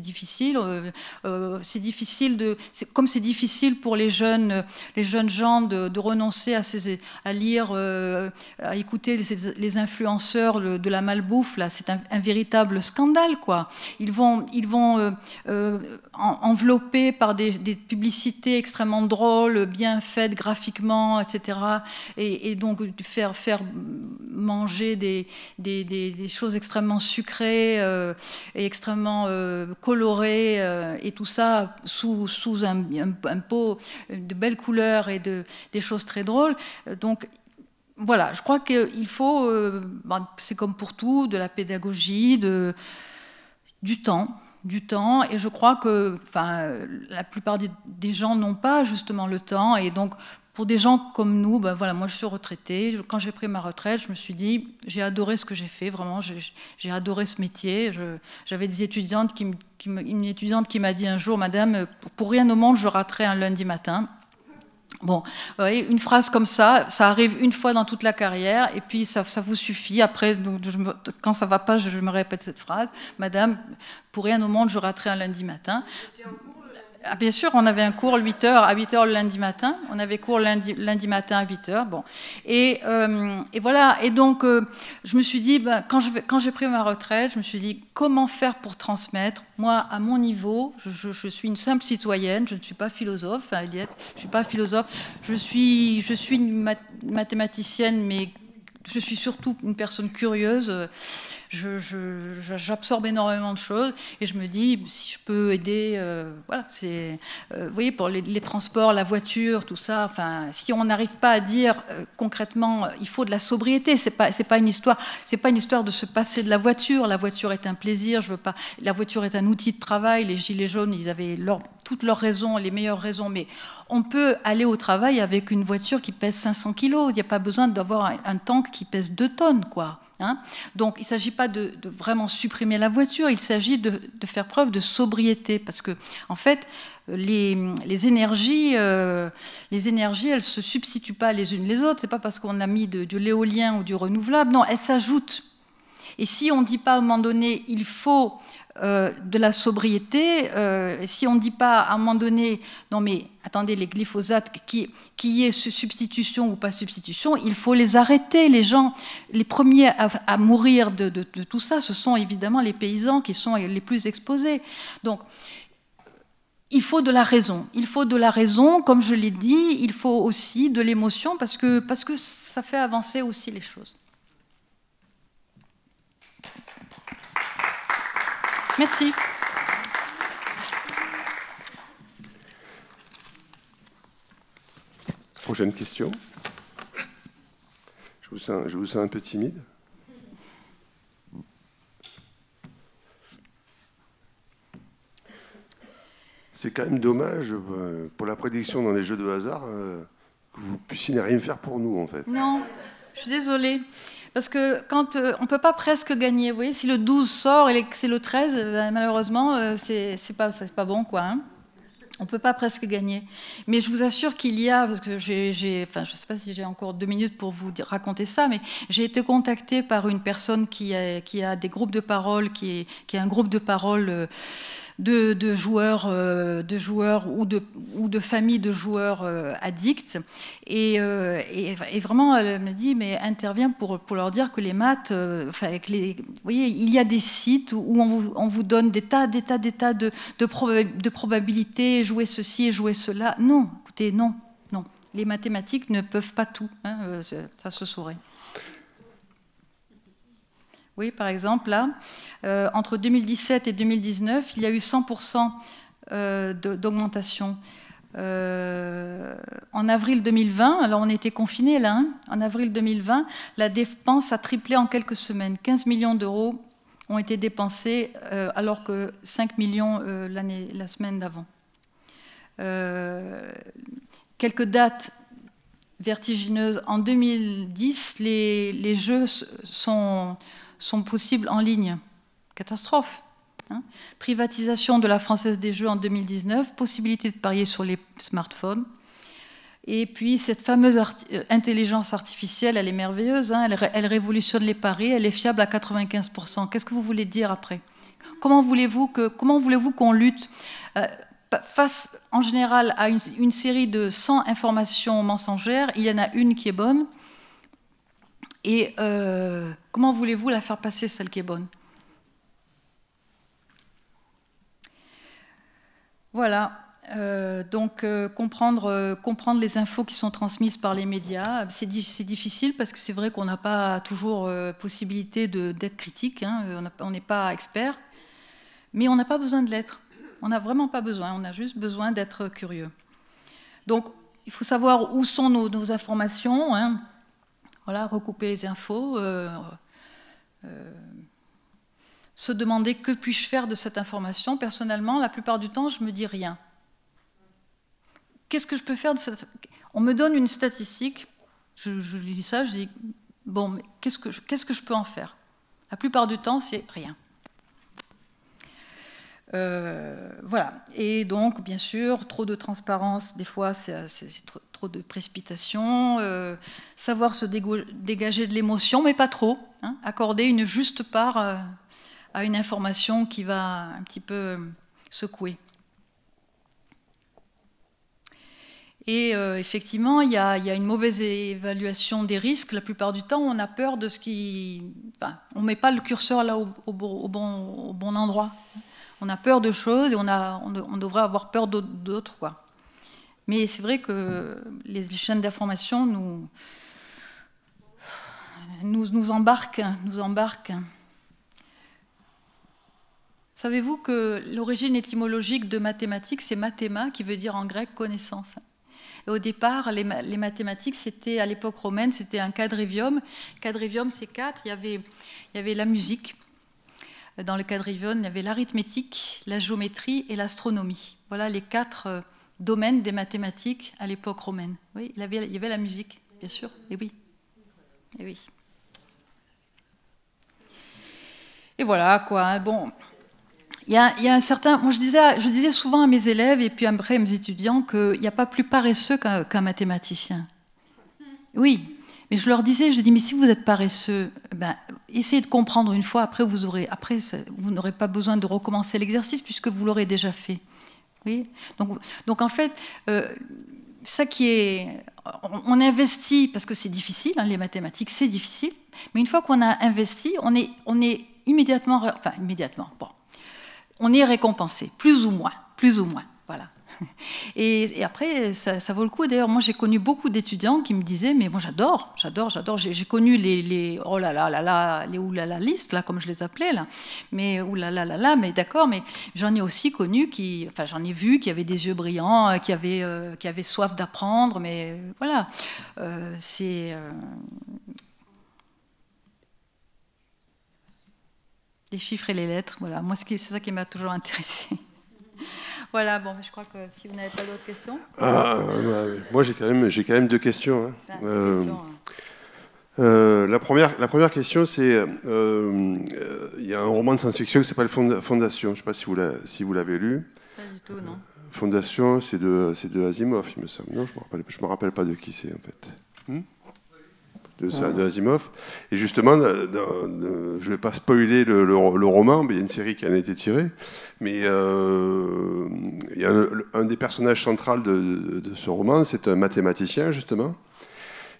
difficile. Euh, euh, c'est difficile de, comme c'est difficile pour les jeunes, les jeunes gens de, renoncer à, à lire, euh, à écouter les, influenceurs de la malbouffe. Là, c'est un, véritable scandale, quoi. Ils vont, ils vont enveloppé par des, publicités extrêmement drôles, bien faites graphiquement, etc. Et, donc faire, faire manger des, choses extrêmement sucrées euh, et extrêmement euh, colorées, euh, et tout ça sous, un, pot de belles couleurs et des choses très drôles. Donc voilà, je crois qu'il faut, bah, c'est comme pour tout, de la pédagogie, de, du temps du temps. Et je crois que enfin, la plupart des, gens n'ont pas justement le temps. Et donc, pour des gens comme nous, ben voilà, moi je suis retraitée. Quand j'ai pris ma retraite, je me suis dit, j'ai adoré ce que j'ai fait, vraiment, j'ai adoré ce métier. J'avais des étudiantes qui, une étudiante qui m'a dit un jour, Madame, pour rien au monde, je raterai un lundi matin. Bon, une phrase comme ça, ça arrive une fois dans toute la carrière, et puis ça, vous suffit. Après, quand ça va pas, je me répète cette phrase. Madame, pour rien au monde, je raterai un lundi matin. Ah, bien sûr, on avait un cours 8 heures, à 8 heures le lundi matin. On avait cours lundi, lundi matin à 8 heures. Bon. Et, euh, et voilà. Et donc, euh, je me suis dit, ben, quand, j'ai pris ma retraite, je me suis dit, comment faire pour transmettre Moi, à mon niveau, je, suis une simple citoyenne. Je ne suis pas philosophe, hein, Je ne suis pas philosophe. Je suis, je suis une mathématicienne, mais je suis surtout une personne curieuse j'absorbe énormément de choses et je me dis si je peux aider, euh, voilà, c'est, euh, vous voyez, pour les, transports, la voiture, tout ça. Enfin, si on n'arrive pas à dire euh, concrètement, il faut de la sobriété. C'est pas, c'est pas une histoire, c'est pas une histoire de se passer de la voiture. La voiture est un plaisir. Je veux pas. La voiture est un outil de travail. Les gilets jaunes, ils avaient toutes leurs raisons, les meilleures raisons, mais on peut aller au travail avec une voiture qui pèse 500 kilos. Il n'y a pas besoin d'avoir un, un tank qui pèse 2 tonnes, quoi. Hein. Donc il ne s'agit pas de, vraiment supprimer la voiture, il s'agit de, faire preuve de sobriété, parce que en fait, les, énergies, euh, les énergies, elles ne se substituent pas les unes les autres, ce n'est pas parce qu'on a mis de, de l'éolien ou du renouvelable, non, elles s'ajoutent. Et si on ne dit pas à un moment donné, il faut euh, de la sobriété. Euh, si on ne dit pas à un moment donné, non mais attendez, les glyphosates, qui, qui est substitution ou pas substitution, il faut les arrêter. Les gens, les premiers à, mourir de, de, tout ça, ce sont évidemment les paysans qui sont les plus exposés. Donc, il faut de la raison. Il faut de la raison, comme je l'ai dit, il faut aussi de l'émotion parce que, parce que ça fait avancer aussi les choses. Merci. Prochaine question. Je vous sens, je vous un peu timide. C'est quand même dommage euh, pour la prédiction dans les jeux de hasard euh, que vous puissiez rien faire pour nous en fait. Non, je suis désolée. Parce que quand euh, on ne peut pas presque gagner, vous voyez, si le 12 sort et que c'est le 13, euh, ben, malheureusement, euh, ce c'est pas, bon, quoi. Hein. on ne peut pas presque gagner. Mais je vous assure qu'il y a, parce que j'ai, enfin, je ne sais pas si j'ai encore deux minutes pour vous raconter ça, mais j'ai été contactée par une personne qui a, qui a, des groupes de parole, qui a un groupe de parole de, joueurs, euh, de joueurs ou de, ou de familles de joueurs euh, addicts. Euh, et, et, vraiment, elle me dit, mais intervient pour, pour leur dire que les maths, enfin, avec les, vous voyez, il y a des sites où on vous, on vous donne des tas, des tas, des tas de, de, de probabilités, jouer ceci et jouer cela. Non, écoutez, non, non. Les mathématiques ne peuvent pas tout, hein, ça se saurait. Oui, par exemple, là, euh, entre 2017 et 2019, il y a eu 100% euh, d'augmentation. Euh, en avril 2020, alors on était confinés là, hein, en avril 2020, la dépense a triplé en quelques semaines. 15 millions d'euros ont été dépensés, alors que 5 millions la semaine d'avant. quelques dates vertigineuses. En 2010, les jeux sont sont possibles en ligne. Catastrophe. Hein. Privatisation de la Française des Jeux en 2019, possibilité de parier sur les smartphones. Et puis cette fameuse euh, intelligence artificielle, elle est merveilleuse, hein. elle, révolutionne les paris, elle est fiable à 95%. Qu'est-ce que vous voulez dire après Comment voulez-vous qu'on voulez lutte euh, face en général à une, une, série de 100 informations mensongères, il y en a une qui est bonne, et euh, comment voulez-vous la faire passer, celle qui est bonne Voilà. Euh, donc euh, comprendre, comprendre les infos qui sont transmises par les médias, c'est difficile parce que c'est vrai qu'on n'a pas toujours possibilité d'être critique, hein. on n'est pas expert, mais on n'a pas besoin de l'être. On n'a vraiment pas besoin, on a juste besoin d'être curieux. Donc il faut savoir où sont nos, nos informations. Hein. Voilà, recouper les infos, euh, euh, se demander que puis-je faire de cette information. Personnellement, la plupart du temps, je me dis rien. Qu'est-ce que je peux faire de cette On me donne une statistique, je, je lis ça, je dis bon, mais que qu'est-ce que je peux en faire La plupart du temps, c'est rien. Euh, voilà. Et donc, bien sûr, trop de transparence, des fois, c'est trop, de précipitation. Euh, savoir se dégager de l'émotion, mais pas trop. Hein. accorder une juste part euh, à une information qui va un petit peu secouer. Et effectivement, il y, a une mauvaise évaluation des risques. La plupart du temps, on a peur de ce qui. on ne met pas le curseur là au bon, endroit on a peur de choses et on, a, on, devrait avoir peur d'autres. Quoi. Mais c'est vrai que les chaînes d'information nous, nous, nous embarquent. Nous embarquent. Savez-vous que l'origine étymologique de mathématiques, c'est mathéma, qui veut dire en grec connaissance. au départ, les, mathématiques, c'était à l'époque romaine, c'était un quadrivium. Quadrivium, c'est quatre. Il y avait, il y avait la musique, dans le cadre il y avait l'arithmétique, la géométrie et l'astronomie. Voilà les quatre euh, domaines des mathématiques à l'époque romaine. Oui, il y, avait, la musique, bien sûr. Et eh oui. Et eh oui. Et voilà, quoi. Hein. Bon. Il y, a, un certain. je, disais, je disais souvent à mes élèves et puis après à mes étudiants qu'il n'y a pas plus paresseux qu'un mathématicien. Oui, mais je leur disais, je dis, mais si vous êtes paresseux, eh ben, essayez de comprendre une fois, après vous aurez, après vous n'aurez pas besoin de recommencer l'exercice puisque vous l'aurez déjà fait. Oui donc, donc en fait, euh, ça qui est, on investit parce que c'est difficile, hein, les mathématiques, c'est difficile. Mais une fois qu'on a investi, on est, on est immédiatement, enfin immédiatement, bon, on est récompensé, plus ou moins, plus ou moins, voilà. Et, après, ça, vaut le coup. D'ailleurs, moi, j'ai connu beaucoup d'étudiants qui me disaient, mais moi, j'adore, j'adore, j'adore. J'ai connu les, oh là là là là, les listes, là, comme je les appelais, là. Mais là là, mais d'accord, mais j'en ai aussi connu qui, enfin, j'en ai vu qui avaient des yeux brillants, euh, qui avaient, euh, qui avaient soif d'apprendre, mais euh, voilà. C'est. les chiffres et les lettres, voilà. Moi, c'est ça qui m'a toujours intéressée. Voilà, bon, je crois que si vous n'avez pas d'autres questions. Ah, moi, j'ai quand, même, quand même deux questions. Hein. Ah, euh, hein. euh, la, première, la première question, c'est euh, il y a un roman de science-fiction qui s'appelle Fondation. Je ne sais pas si vous l'avez lu. Pas du tout, non. Fondation, c'est de, de Asimov, il me semble. Non, je ne me, me, rappelle pas de qui c'est, en fait. Hmm de, Asimov. Et justement, euh, euh, je ne vais pas spoiler le, roman, mais il y a une série qui en a été tirée. Mais euh, il un, des personnages centraux de, ce roman, c'est un mathématicien, justement,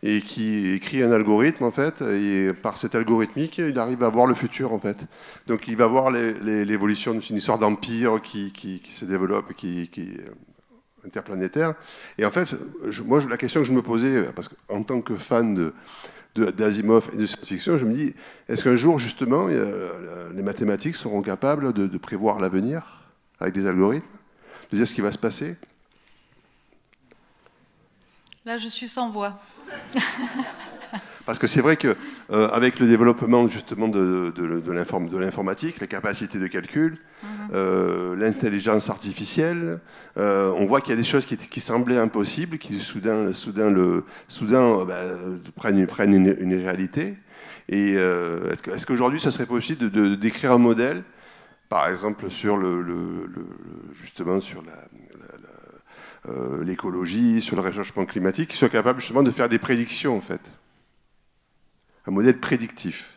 et qui écrit un algorithme, en fait. Et par cet algorithmique, il arrive à voir le futur, en fait. Donc il va voir l'évolution d'une histoire d'empire qui, qui, se développe, qui interplanétaire. Et en fait, moi, la question que je me posais, parce qu'en tant que fan de, d'Asimov et de science-fiction, je me dis, est-ce qu'un jour, justement, euh, les mathématiques seront capables de, de prévoir l'avenir avec des algorithmes, de dire ce qui va se passer Là, je suis sans voix. Parce que c'est vrai que euh, avec le développement justement de, l'informatique, la capacité de calcul, mhm. euh, l'intelligence artificielle, euh, on voit qu'il y a des choses qui, semblaient impossibles, qui soudain, bah, prennent, une, réalité. Et est-ce qu'aujourd'hui, est ça serait possible décrire un modèle, par exemple sur le, justement sur l'écologie, sur le réchauffement climatique, qui soit capable, justement de faire des prédictions en fait un modèle prédictif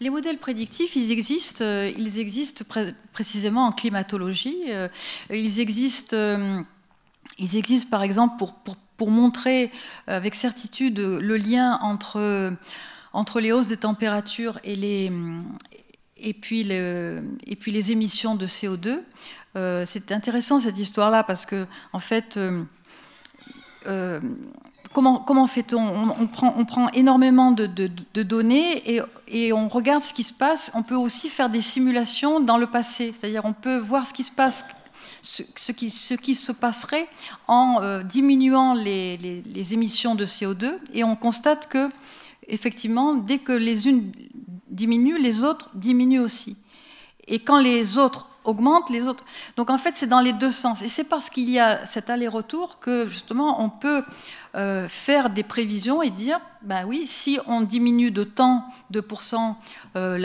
les modèles prédictifs, ils existent, euh, ils existent précisément en climatologie. Euh, ils existent, euh, ils existent par exemple pour, pour, montrer avec certitude le lien entre, entre les hausses des températures et, les, et, puis, et puis les émissions de CO2. C'est intéressant cette histoire-là parce que, en fait, comment, fait-on on, prend, énormément de, données et, on regarde ce qui se passe. On peut aussi faire des simulations dans le passé, c'est-à-dire on peut voir ce qui se passe. Ce, qui, se passerait en euh, diminuant les, les, émissions de CO2 et on constate que effectivement dès que les unes diminuent les autres diminuent aussi et quand les autres augmentent, les autres. Donc en fait, c'est dans les deux sens. Et c'est parce qu'il y a cet aller-retour que justement, on peut euh, faire des prévisions et dire, ben oui, si on diminue de temps de pourcent euh,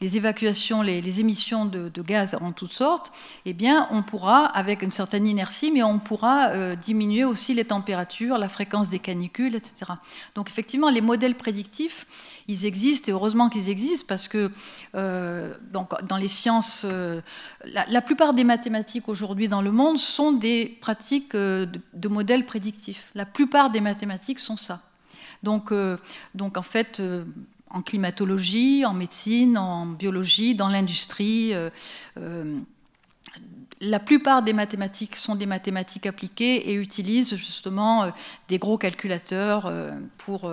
les, évacuations, les, émissions de, gaz en toutes sortes, eh bien, on pourra, avec une certaine inertie, mais on pourra euh, diminuer aussi les températures, la fréquence des canicules, etc. Donc, effectivement, les modèles prédictifs, ils existent et heureusement qu'ils existent parce que donc, dans les sciences, la, plupart des mathématiques aujourd'hui dans le monde sont des pratiques de, modèles prédictif La plupart des mathématiques sont ça. Donc, euh, donc en fait, euh, en climatologie, en médecine, en biologie, dans l'industrie, euh, la plupart des mathématiques sont des mathématiques appliquées et utilisent justement des gros calculateurs pour...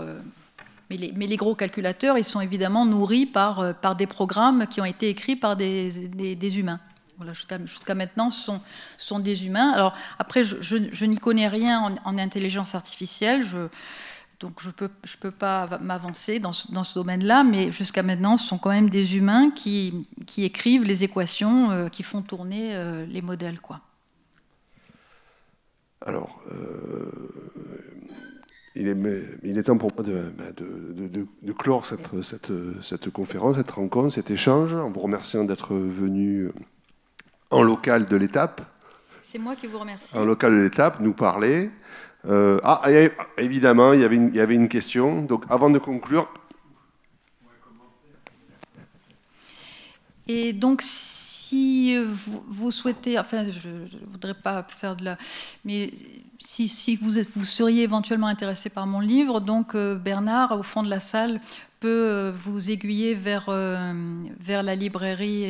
Mais les, mais les, gros calculateurs, ils sont évidemment nourris par, par des programmes qui ont été écrits par des, des, des humains jusqu'à maintenant, sont, sont des humains. Alors après, je, n'y connais rien en, intelligence artificielle, je, donc je ne peux, je peux pas m'avancer dans ce, domaine-là, mais jusqu'à maintenant, ce sont quand même des humains qui, écrivent les équations euh, qui font tourner euh, les modèles. Quoi. Alors, euh, il, est, il, est, temps pour moi bah, de, de, clore cette, cette, cette conférence, cette rencontre, cet échange, en vous remerciant d'être venu en local de l'étape. C'est moi qui vous remercie. En local de l'étape, nous parler. Euh, ah, évidemment, il y, avait une, il y avait une question. Donc, avant de conclure, Et donc, si vous, souhaitez, enfin, je ne voudrais pas faire de la, mais si, vous, seriez éventuellement intéressé par mon livre, donc euh, Bernard, au fond de la salle, peut euh, vous aiguiller vers, vers la librairie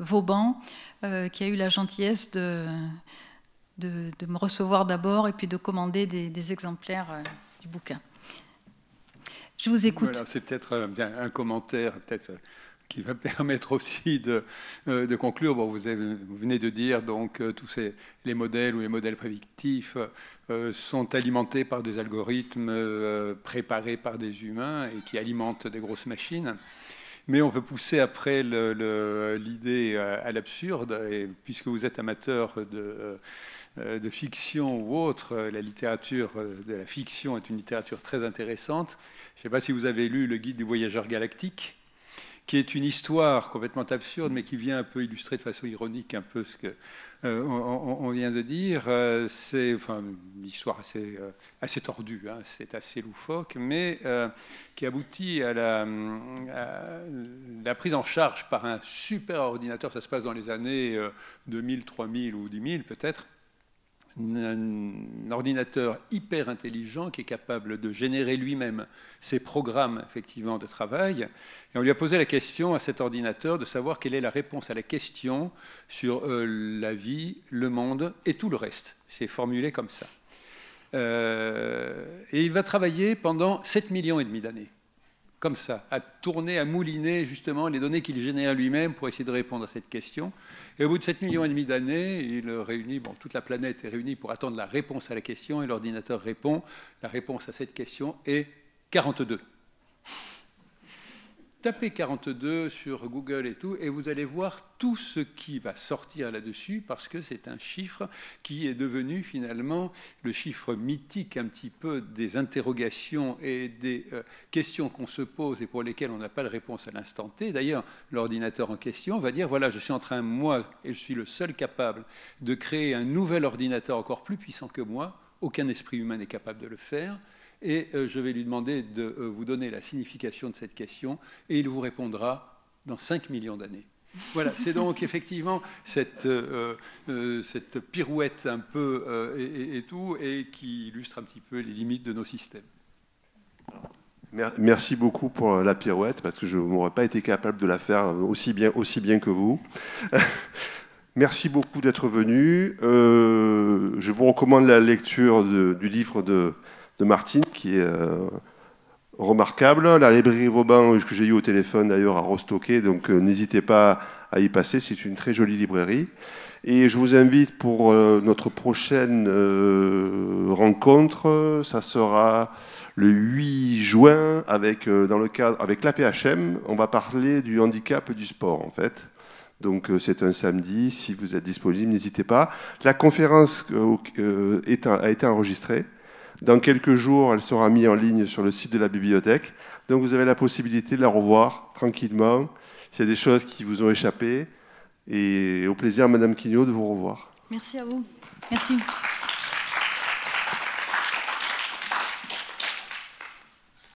Vauban euh, qui a eu la gentillesse de, me recevoir d'abord et puis de commander des, exemplaires euh, du bouquin. Je vous écoute. c'est peut-être euh, un commentaire, peut-être qui va permettre aussi de, conclure. vous, venez de dire donc tous les modèles ou les modèles prédictifs sont alimentés par des algorithmes préparés par des humains et qui alimentent des grosses machines. Mais on peut pousser après l'idée euh, à l'absurde, et puisque vous êtes amateur de, euh, de, fiction ou autre, euh, la littérature de la fiction est une littérature très intéressante. Je ne sais pas si vous avez lu le guide du voyageur galactique qui est une histoire complètement absurde, mais qui vient un peu illustrer de façon ironique un peu ce que euh, on, vient de dire. Euh, c'est enfin, une histoire assez, euh, tordue, hein, c'est assez loufoque, mais qui aboutit à la, à la, prise en charge par un super ordinateur. Ça se passe dans les années 2000, 3000 ou 10 000 peut-être un ordinateur hyper intelligent qui est capable de générer lui-même ses programmes effectivement de travail. Et on lui a posé la question à cet ordinateur de savoir quelle est la réponse à la question sur euh, la vie, le monde et tout le reste. C'est formulé comme ça. Euh, et il va travailler pendant 7 millions et demi d'années, comme ça, à tourner, à mouliner justement les données qu'il génère lui-même pour essayer de répondre à cette question. Et au bout de 7,5 millions et demi d'années, il réunit, bon, toute la planète est réunie pour attendre la réponse à la question, et l'ordinateur répond, la réponse à cette question est 42 tapez 42 sur Google et tout, et vous allez voir tout ce qui va sortir là-dessus, parce que c'est un chiffre qui est devenu finalement le chiffre mythique un petit peu des interrogations et des euh, questions qu'on se pose et pour lesquelles on n'a pas de réponse à l'instant T. D'ailleurs, l'ordinateur en question va dire, voilà, je suis en train, moi, et je suis le seul capable de créer un nouvel ordinateur encore plus puissant que moi, aucun esprit humain n'est capable de le faire et euh, je vais lui demander de euh, vous donner la signification de cette question, et il vous répondra dans 5 millions d'années. Voilà, c'est donc effectivement cette, euh, cette, pirouette un peu et, tout, et qui illustre un petit peu les limites de nos systèmes. Merci beaucoup pour la pirouette, parce que je n'aurais pas été capable de la faire aussi bien, aussi bien que vous. Merci beaucoup d'être venu. je vous recommande la lecture du livre de de Martine, qui est euh, remarquable. La librairie Vauban, euh, que j'ai eu au téléphone d'ailleurs, à restocker, donc euh, n'hésitez pas à y passer, c'est une très jolie librairie. Et je vous invite pour notre prochaine rencontre, ça sera le 8 juin avec, dans le cadre, avec l'APHM, on va parler du handicap du sport en fait. Donc c'est un samedi, si vous êtes disponible, n'hésitez pas. La conférence a été enregistrée, dans quelques jours, elle sera mise en ligne sur le site de la bibliothèque. Donc vous avez la possibilité de la revoir tranquillement. C'est des choses qui vous ont échappé. Et au plaisir, Madame Quignot, de vous revoir. Merci à vous. Merci.